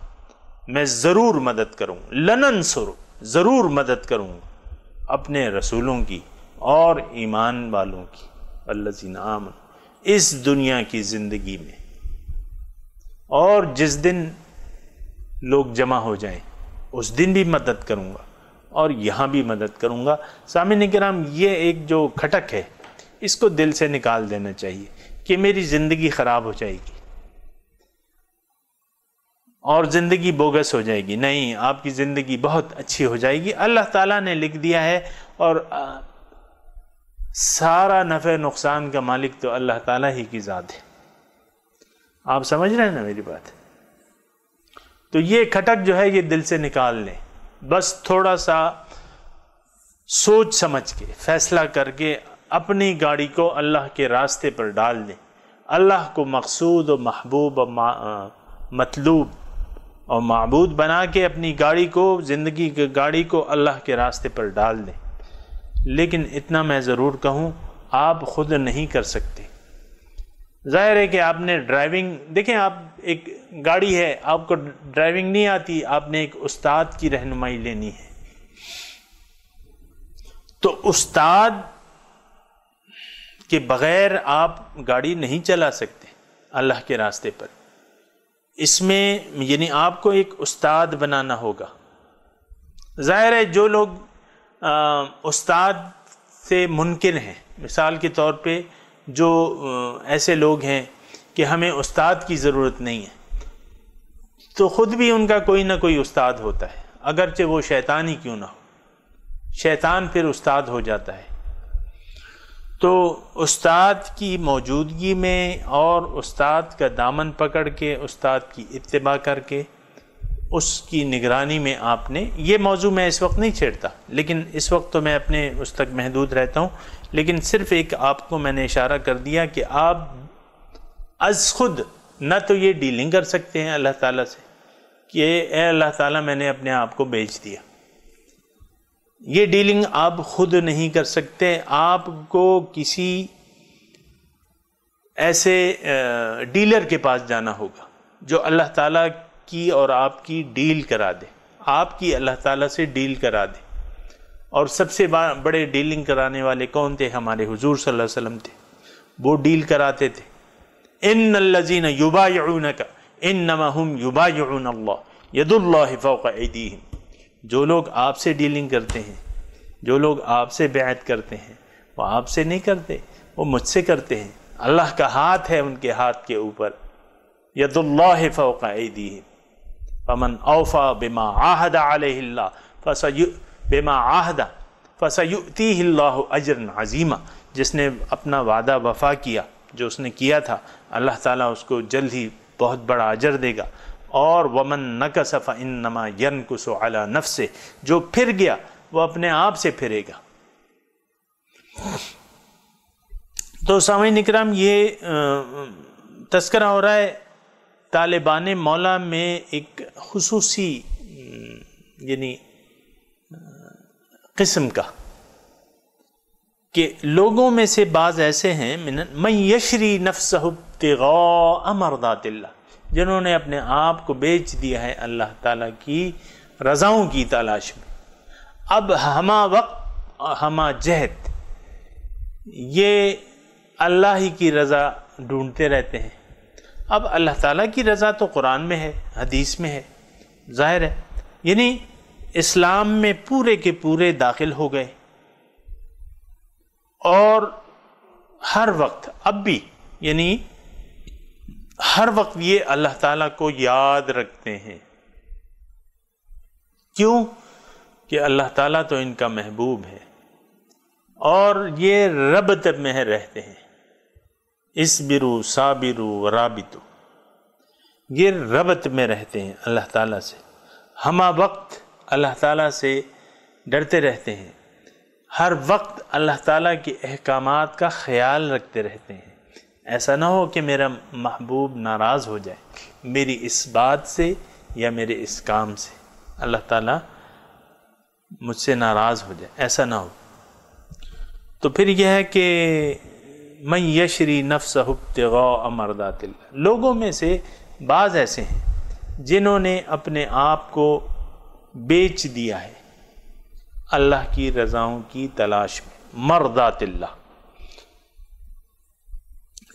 Speaker 1: मैं ज़रूर मदद करूँ लनन सुर ज़रूर मदद करूँ अपने रसूलों की और ईमान वालों की अल्लाजी नाम इस दुनिया की ज़िंदगी में और जिस दिन लोग जमा हो जाएं उस दिन भी मदद करूँगा और यहाँ भी मदद करूँगा सामिन कराम ये एक जो खटक है इसको दिल से निकाल देना चाहिए कि मेरी ज़िंदगी ख़राब हो जाएगी और ज़िंदगी बोगस हो जाएगी नहीं आपकी ज़िंदगी बहुत अच्छी हो जाएगी अल्लाह ताला ने लिख दिया है और सारा नफ़े नुकसान का मालिक तो अल्लाह ताला ही की ज़ात है आप समझ रहे हैं ना मेरी बात तो ये खटक जो है ये दिल से निकाल लें बस थोड़ा सा सोच समझ के फैसला करके अपनी गाड़ी को अल्लाह के रास्ते पर डाल दें अल्लाह को मकसूद व महबूब मतलूब और मबूद बना के अपनी गाड़ी को ज़िंदगी की गाड़ी को अल्लाह के रास्ते पर डाल दें लेकिन इतना मैं ज़रूर कहूँ आप खुद नहीं कर सकते ज़ाहिर है कि आपने ड्राइविंग देखें आप एक गाड़ी है आपको ड्राइविंग नहीं आती आपने एक उस्ताद की रहनुमाई लेनी है तो उस्ताद के बग़ैर आप गाड़ी नहीं चला सकते अल्लाह के रास्ते पर इसमें यानी आपको एक उस्ताद बनाना होगा ज़ाहिर है जो लोग आ, उस्ताद से मुमकिन हैं मिसाल के तौर पे जो आ, ऐसे लोग हैं कि हमें उस्ताद की ज़रूरत नहीं है तो ख़ुद भी उनका कोई ना कोई उस्ताद होता है अगरचे वो शैतान ही क्यों ना हो शैतान फिर उस्ताद हो जाता है तो उस्ताद की मौजूदगी में और उस्ताद का दामन पकड़ के उस्ताद की इतबा करके उसकी निगरानी में आपने ये मौजू मैं इस वक्त नहीं छेड़ता लेकिन इस वक्त तो मैं अपने उस तक महदूद रहता हूँ लेकिन सिर्फ एक आपको मैंने इशारा कर दिया कि आप अज खुद ना तो ये डीलिंग कर सकते हैं अल्लाह ताला से कि ए अल्लाह ताला मैंने अपने आप को बेच दिया ये डीलिंग आप खुद नहीं कर सकते आपको किसी ऐसे डीलर के पास जाना होगा जो अल्लाह ताला की और आपकी डील करा दे आपकी अल्लाह ताला से डील करा दे और सबसे बड़े डीलिंग कराने वाले कौन थे हमारे हुजूर सल्लल्लाहु अलैहि वसल्लम थे वो डील कराते थे इन लजीन युबा का इन नमा हम युबा यून अल्लाह यदुल्ला फ़ोक़ जो लोग आपसे डीलिंग करते हैं जो लोग आपसे बैत करते हैं वो आपसे नहीं करते वो मुझसे करते हैं अल्लाह का हाथ है उनके हाथ के ऊपर यदुल्लाफ़ी फ़ोका पमन औफ़ा बेमा आहदा आल्ला फ़स बेमा आहदा फसयुती अजर नाज़ीमा जिसने अपना वादा वफा किया जो उसने किया था अल्लाह ताला उसको जल्द ही बहुत बड़ा अजर देगा और वमन इन नमा यन कुसो अला नफ से जो फिर गया वह अपने आप से फिरेगा तो सामी निकराम ये तस्करा हो रहा है तालिबान मौला में एक खसूसी यानी किस्म का कि लोगों में से बाज़ ऐसे हैं मैं यशरी सहुब तिगा अमरदातिल्ला जिन्होंने अपने आप को बेच दिया है अल्लाह ताला की रज़ाओं की तलाश में अब हमा वक्त हमा जहद ये अल्लाह ही की रज़ा ढूंढते रहते हैं अब अल्लाह ताला की रज़ा तो कुरान में है हदीस में है ज़ाहिर है यानी इस्लाम में पूरे के पूरे दाखिल हो गए और हर वक्त अब भी यानी हर वक्त ये अल्लाह ताला को याद रखते हैं क्यों कि अल्लाह ताला तो इनका महबूब है और ये रबत में रहते हैं इस बिरु साबिरु राबितु ये रबत में रहते हैं अल्लाह ताला से हम वक्त अल्लाह ताला से डरते रहते हैं हर वक्त अल्लाह ताला के अहकाम का ख्याल रखते रहते हैं ऐसा ना हो कि मेरा महबूब नाराज़ हो जाए मेरी इस बात से या मेरे इस काम से अल्लाह ताला मुझसे नाराज़ हो जाए ऐसा ना हो तो फिर यह है कि मैं यशरी नफ्स हब्तगा अमरदात लोगों में से बाज़ ऐसे हैं जिन्होंने अपने आप को बेच दिया है अल्लाह की रज़ाओं की तलाश में मरदातिल्ला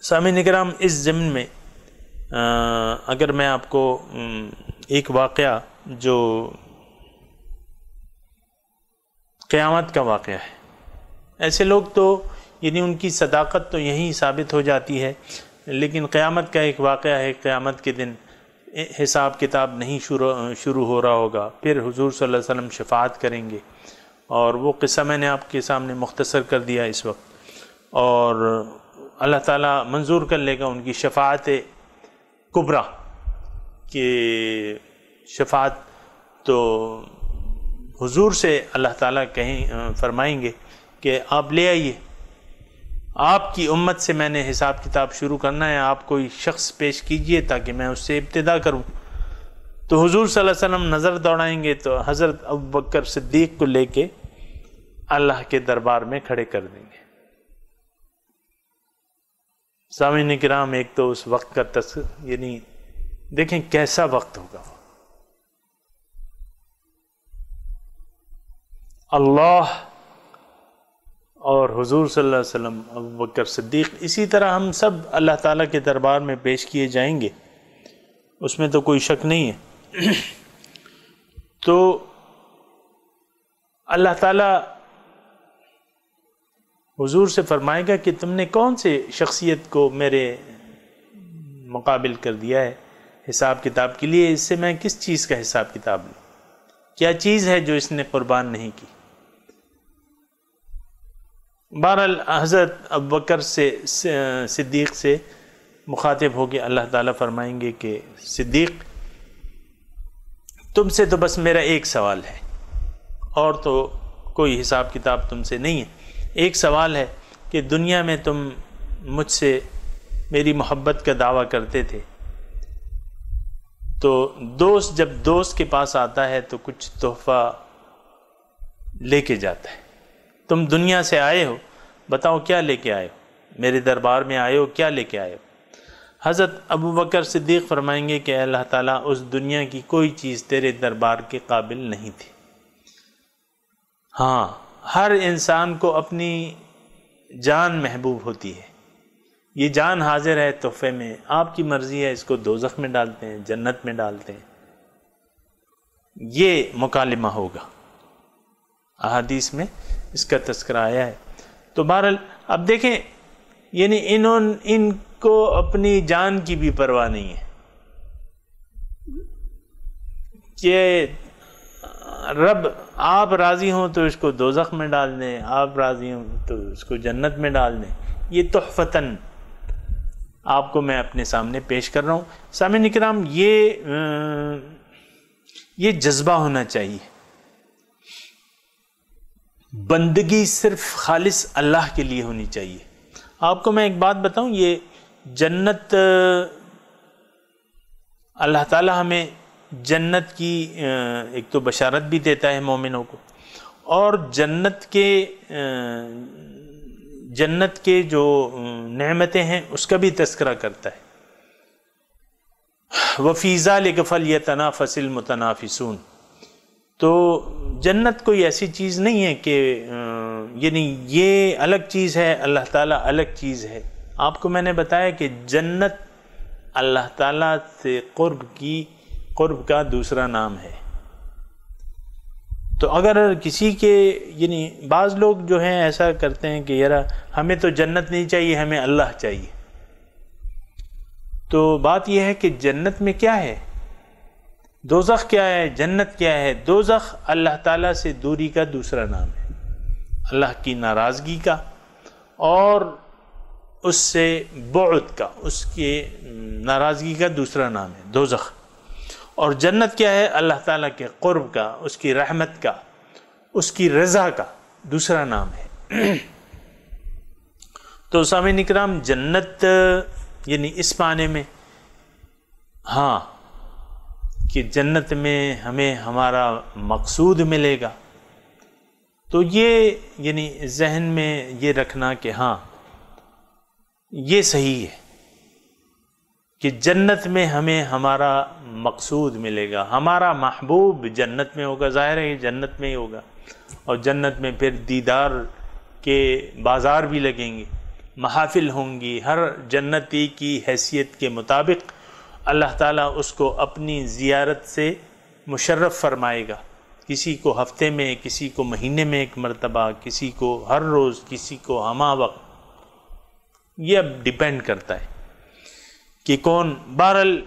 Speaker 1: सामी निगराम इस ज़मीन में आ, अगर मैं आपको एक वाक़ जो क़यामत का वाक़ है ऐसे लोग तो यानी उनकी सदाकत तो यहीं साबित हो जाती है लेकिन क़यामत का एक वाक़ है क़यामत के दिन हिसाब किताब नहीं शुरू शुरू हो रहा होगा फिर हज़ूर सल अलैहि शफात करेंगे और वो किस्सा मैंने आपके सामने मुख्तसर कर दिया इस वक्त और अल्लाह ताला मंजूर कर लेगा उनकी शफात कुबरा कि शफात तो हुजूर से अल्लाह ताला कहें फरमाएंगे कि आप ले आइए आपकी उम्मत से मैंने हिसाब किताब शुरू करना है आप कोई शख्स पेश कीजिए ताकि मैं उससे इब्तदा करूं तो हुजूर सल्लल्लाहु अलैहि वसल्लम नज़र दौड़ाएंगे तो हज़रत अबू बकर सिद्दीक़ को लेके अल्लाह के दरबार में खड़े कर देंगे सामिन कराम एक तो उस वक्त का तस् यानी देखें कैसा वक्त होगा अल्लाह और हुजूर सल्लल्लाहु अलैहि वसल्लम अबू बकर सिद्दीक़ इसी तरह हम सब अल्लाह ताला के दरबार में पेश किए जाएंगे उसमें तो कोई शक नहीं है तो अल्लाह ताला हुजूर से फरमाएगा कि तुमने कौन से शख्सियत को मेरे मुकाबिल कर दिया है हिसाब किताब के लिए इससे मैं किस चीज़ का हिसाब किताब लूँ क्या चीज़ है जो इसने कुर्बान नहीं की बहरल हज़रत अब बकर से सिद्दीक़ से मुखातिब होकर अल्लाह ताला फरमाएंगे कि सिद्दीक़ तुमसे तो बस मेरा एक सवाल है और तो कोई हिसाब किताब तुमसे नहीं है एक सवाल है कि दुनिया में तुम मुझसे मेरी मोहब्बत का दावा करते थे तो दोस्त जब दोस्त के पास आता है तो कुछ तोहफा लेके जाता है तुम दुनिया से आए हो बताओ क्या लेके आए हो मेरे दरबार में आए हो क्या लेके आए हो हज़रत अबू बकर सिद्दीक़ फरमाएंगे कि अल्लाह ताला उस दुनिया की कोई चीज़ तेरे दरबार के काबिल नहीं थी हाँ हर इंसान को अपनी जान महबूब होती है ये जान हाजिर है तोहफे में आपकी मर्ज़ी है इसको दोजख में डालते हैं जन्नत में डालते हैं ये मुकालमा होगा अहादीस में इसका तस्करा आया है तो बहरहाल अब देखें यानी इन्हों इनको अपनी जान की भी परवाह नहीं है कि रब आप राज़ी हों तो इसको दोजख में डाल दें आप राज़ी हों तो इसको जन्नत में डाल दें ये तोहफ़ता आपको मैं अपने सामने पेश कर रहा हूँ सामिन इकराम ये ये जज्बा होना चाहिए बंदगी सिर्फ खालिस अल्लाह के लिए होनी चाहिए आपको मैं एक बात बताऊं ये जन्नत अल्लाह ताला हमें जन्नत की एक तो बशारत भी देता है मोमिनों को और जन्नत के जन्नत के जो नहमतें हैं उसका भी तस्करा करता है वफीज़ा लगफल या फसल मुतनाफिसून तो जन्नत कोई ऐसी चीज़ नहीं है कि यानी ये अलग चीज़ है अल्लाह ताला अलग चीज़ है आपको मैंने बताया कि जन्नत अल्लाह ताला से क़ुर्ब की क़ुर्ब का दूसरा नाम है तो अगर किसी के यानी बाज़ लोग जो हैं ऐसा करते हैं कि यार हमें तो जन्नत नहीं चाहिए हमें अल्लाह चाहिए तो बात यह है कि जन्नत में क्या है दोजख क्या है जन्नत क्या है दोजख अल्लाह ताला से दूरी का दूसरा नाम है अल्लाह की नाराज़गी का और उससे बहुत का उसके नाराज़गी का दूसरा नाम है दोजख और जन्नत क्या है अल्लाह ताला के क़ुर्ब का उसकी रहमत का उसकी रज़ा का दूसरा नाम है तो सामिन इकराम जन्नत यानी इस माने में हाँ कि जन्नत में हमें हमारा मकसूद मिलेगा तो ये यानी जहन में ये रखना कि हाँ ये सही है कि जन्नत में हमें हमारा मकसूद मिलेगा हमारा महबूब जन्नत में होगा ज़ाहिर है जन्नत में ही होगा और जन्नत में फिर दीदार के बाज़ार भी लगेंगे महाफिल होंगी हर जन्नती की हैसियत के मुताबिक अल्लाह ताला उसको अपनी ज़ियारत से मुशर्रफ़ फरमाएगा किसी को हफ्ते में किसी को महीने में एक मरतबा किसी को हर रोज़ किसी को हमा वक्त यह अब डिपेंड करता है कि कौन बहरल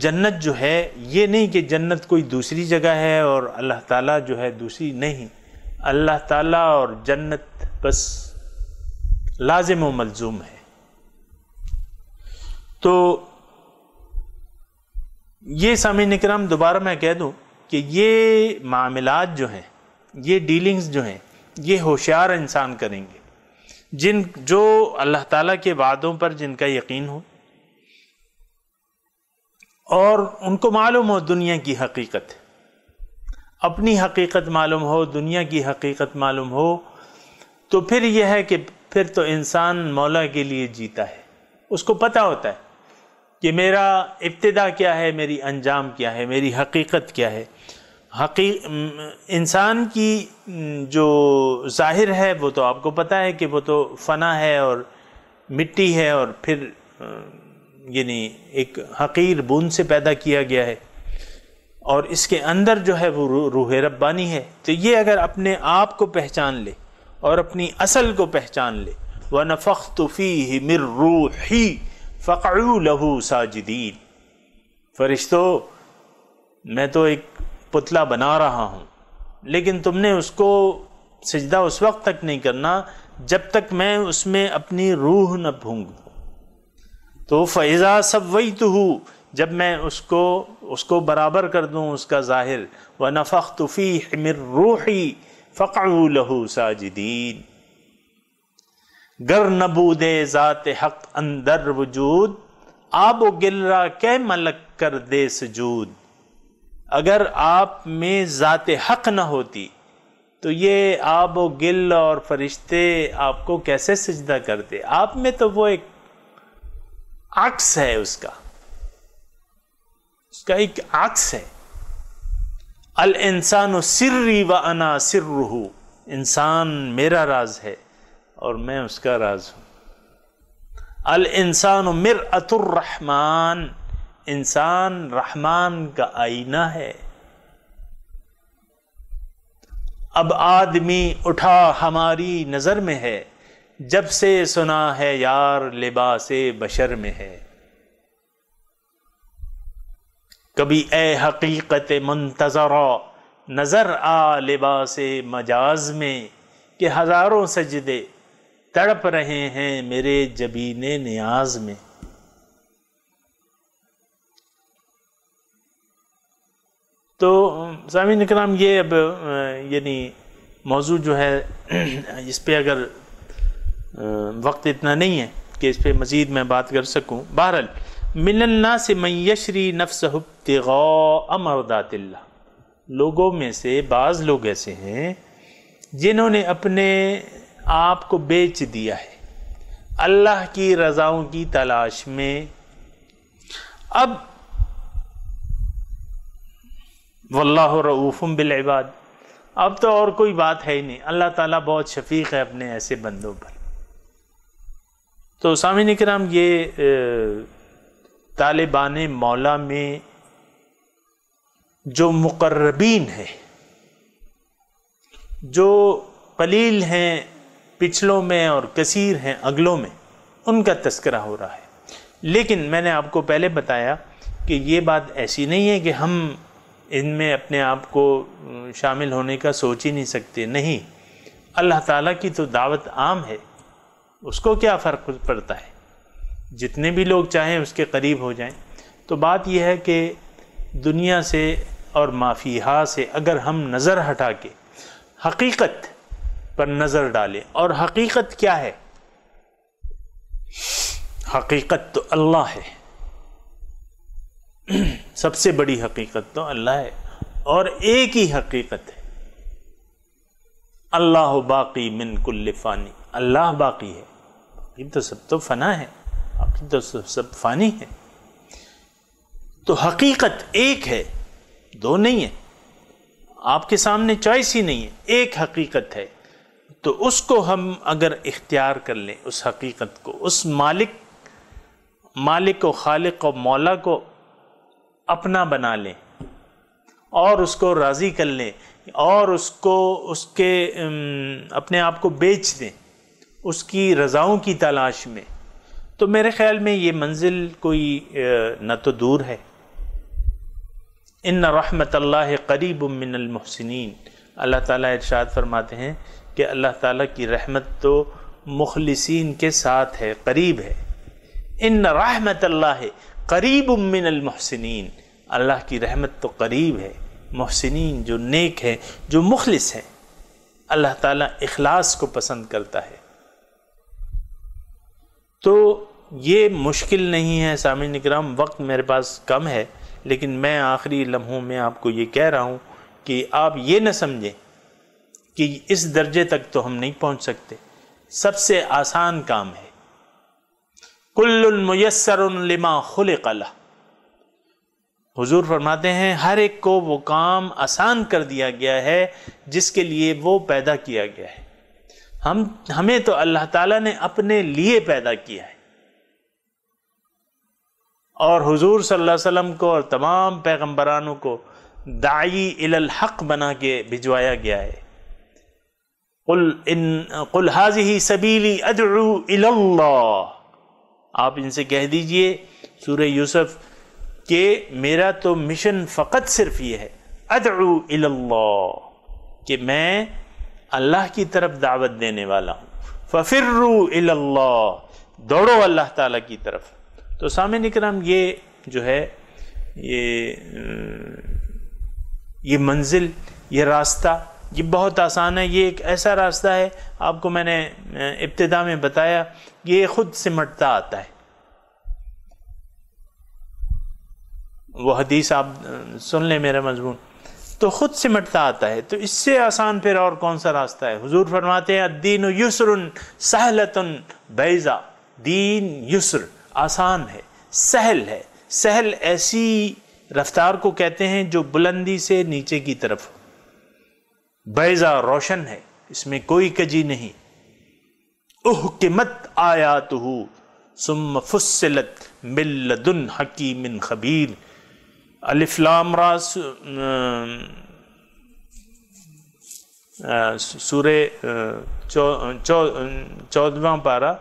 Speaker 1: जन्नत जो है ये नहीं कि जन्नत कोई दूसरी जगह है और अल्लाह ताला जो है दूसरी नहीं अल्लाह ताला और जन्नत बस लाजम व मलजूम है तो ये सामी कराम दोबारा मैं कह दूं कि ये मामलात जो हैं ये डीलिंग्स जो हैं ये होशियार इंसान करेंगे जिन जो अल्लाह ताला के वादों पर जिनका यकीन हो और उनको मालूम हो दुनिया की हकीकत अपनी हकीकत मालूम हो दुनिया की हकीकत मालूम हो तो फिर यह है कि फिर तो इंसान मौला के लिए जीता है उसको पता होता है कि मेरा इब्तदा क्या है मेरी अंजाम क्या है मेरी हकीकत क्या है हकी इंसान की जो ज़ाहिर है वो तो आपको पता है कि वो तो फ़ना है और मिट्टी है और फिर यानी एक हकीर बुन से पैदा किया गया है और इसके अंदर जो है वो रू रूह रब्बानी है तो ये अगर अपने आप को पहचान ले और अपनी असल को पहचान ले व न नफ़ ही मिर रू ही फ़कू लहू साजिदीन फरिश्तो मैं तो एक पुतला बना रहा हूँ लेकिन तुमने उसको सजदा उस वक्त तक नहीं करना जब तक मैं उसमें अपनी रूह न भूंग तो फ़ैज़ा सब वही तो हूँ जब मैं उसको उसको बराबर कर दूँ उसका ज़ाहिर व नफ़ तुफ़ी मिर रूही फ़क़ू लहू साजिदीन गर नबूद ज़ात हक अंदर वजूद आब गिल्रा कै मलक कर दे सजूद अगर आप में ज़ात हक न होती तो ये आब गिल और फरिश्ते आपको कैसे सजदा करते आप में तो वो एक अक्स है उसका उसका एक अक्स है अल इंसान सिर्री व अना रूहू इंसान मेरा राज है और मैं उसका राज हूं अल इंसान मिर अतुर रहमान इंसान रहमान का आईना है अब आदमी उठा हमारी नजर में है जब से सुना है यार लिबास बशर में है कभी ए हकीकत मुंतज़रा नज़र आ लिबास मजाज में कि हज़ारों सजदे तड़प रहे हैं मेरे जबीन न्याज में तो सामिन कराम ये अब यानी मौजू जो है इस पर अगर वक्त इतना नहीं है कि इस पर मज़ीद मैं बात कर सकूँ बहरल मिलन्ना से मैशरी नफ्स अमरदातिल्ला लोगों में से बाज़ लोग ऐसे हैं जिन्होंने अपने आप को बेच दिया है अल्लाह की रज़ाओं की तलाश में अब वल्लाह रऊफ़ुम बिलबाद अब तो और कोई बात है ही नहीं अल्लाह ताला बहुत शफीक है अपने ऐसे बंदों पर तो सामिन कराम ये तालिबान मौला में जो मुकर्रबीन है जो कलील हैं पिछलों में और कसीर हैं अगलों में उनका तस्करा हो रहा है लेकिन मैंने आपको पहले बताया कि ये बात ऐसी नहीं है कि हम इनमें अपने आप को शामिल होने का सोच ही नहीं सकते नहीं अल्लाह ताला की तो दावत आम है उसको क्या फ़र्क पड़ता है जितने भी लोग चाहें उसके करीब हो जाएं तो बात यह है कि दुनिया से और माफिया से अगर हम नज़र हटा के हकीकत पर नज़र डालें और हकीकत क्या है हकीकत तो अल्लाह है सबसे बड़ी हकीकत तो अल्लाह है और एक ही हकीकत है अल्लाह बाकी मिन फ़ानी अल्लाह बाकी है ये तो सब तो फना है आपकी तो सब, सब फानी है तो हकीकत एक है दो नहीं है आपके सामने चॉइस ही नहीं है एक हकीकत है तो उसको हम अगर इख्तियार कर लें उस हकीकत को उस मालिक मालिक को खालिक व मौला को अपना बना लें और उसको राज़ी कर लें और उसको उसके अपने आप को बेच दें उसकी रज़ाओं की तलाश में तो मेरे ख़्याल में ये मंजिल कोई न तो दूर है इन रहमत ला करीब मिनलमहसिन अल्लाह ताला इरशाद फरमाते हैं कि अल्लाह ताला की रहमत तो मुखलसिन के साथ है करीब है इन रहमत ला करीब मिनलमहसिन अल्लाह की रहमत तो करीब है महसिन जो नेक है जो मुखलस है अल्लाह ताला इखलास को पसंद करता है तो ये मुश्किल नहीं है सामिन निकराम वक्त मेरे पास कम है लेकिन मैं आखिरी लम्हों में आपको ये कह रहा हूँ कि आप ये न समझें कि इस दर्जे तक तो हम नहीं पहुँच सकते सबसे आसान काम है कुल्लमयसर लिमा खुल कला हुजूर फरमाते हैं हर एक को वो काम आसान कर दिया गया है जिसके लिए वो पैदा किया गया है हम हमें तो अल्लाह ताला ने अपने लिए पैदा किया है और हुजूर सल्लल्लाहु अलैहि वसल्लम को और तमाम पैगंबरानों को दाई इलल हक बना के भिजवाया गया है कुल इन कुल हाजी सबीली अदरू आप इनसे कह दीजिए सूर्य यूसुफ के मेरा तो मिशन फ़कत सिर्फ ये है अदरू कि मैं अल्लाह की तरफ दावत देने वाला हूँ फ़िर्रू इल्ला दौड़ो अल्लाह ताला की तरफ तो सामिन इकराम ये जो है ये ये मंजिल ये रास्ता ये बहुत आसान है ये एक ऐसा रास्ता है आपको मैंने इब्तदा में बताया ये खुद सिमटता आता है वो हदीस आप सुन लें मेरा मजमून तो खुद सिमटता आता है तो इससे आसान फिर और कौन सा रास्ता है हुजूर फरमाते हैं दीन युसर सहलत बैज़ा दीन युसर आसान है सहल है सहल ऐसी रफ्तार को कहते हैं जो बुलंदी से नीचे की तरफ बैज़ा रोशन है इसमें कोई कजी नहीं उह के मत आया तो सुम फुसलत मिल्लदुन हकीमिन खबीर अलिफ्लामरा सूर्य चौदवा पारा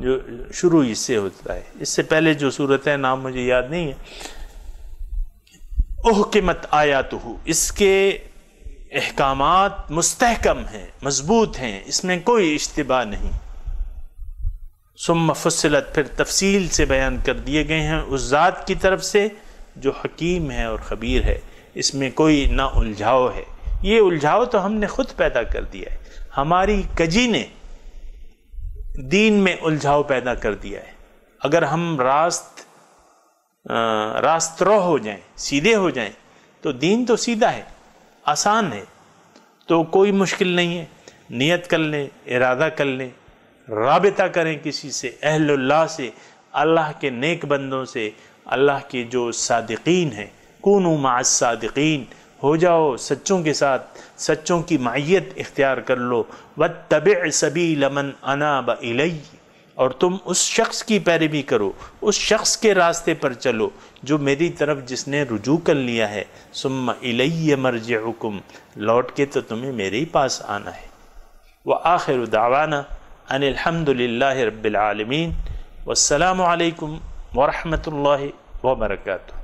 Speaker 1: जो शुरू इससे होता है इससे पहले जो सूरत है नाम मुझे याद नहीं है ओह के मत आया तो इसके अहकाम मुस्तकम हैं मजबूत हैं इसमें कोई इश्तबा नहीं सुम फसलत फिर तफसील से बयान कर दिए गए हैं उस ज़ात की तरफ से जो हकीम है और खबीर है इसमें कोई ना उलझाव है ये उलझाव तो हमने खुद पैदा कर दिया है हमारी कजी ने दीन में उलझाव पैदा कर दिया है अगर हम रास्त रास्त्रो हो जाएं सीधे हो जाएं तो दीन तो सीधा है आसान है तो कोई मुश्किल नहीं है नियत कर लें इरादा कर लें रबता करें किसी से अहल्ला से अल्लाह के नेक बंदों से अल्लाह के जो सादकिन हैं कौन मासादकिन हो जाओ सच्चों के साथ सच्चों की माइत इख्तियार कर लो व तब सभी लमन अना बलई और तुम उस शख्स की पैरवी करो उस शख्स के रास्ते पर चलो जो मेरी तरफ जिसने रुजू कर लिया है सुम इलैय मरज हुकुम लौट के तो तुम्हें मेरे ही पास आना है व आखिर दावाना अनिलहमदिल्ला रबालमीन वालकम ورحمة الله وبركاته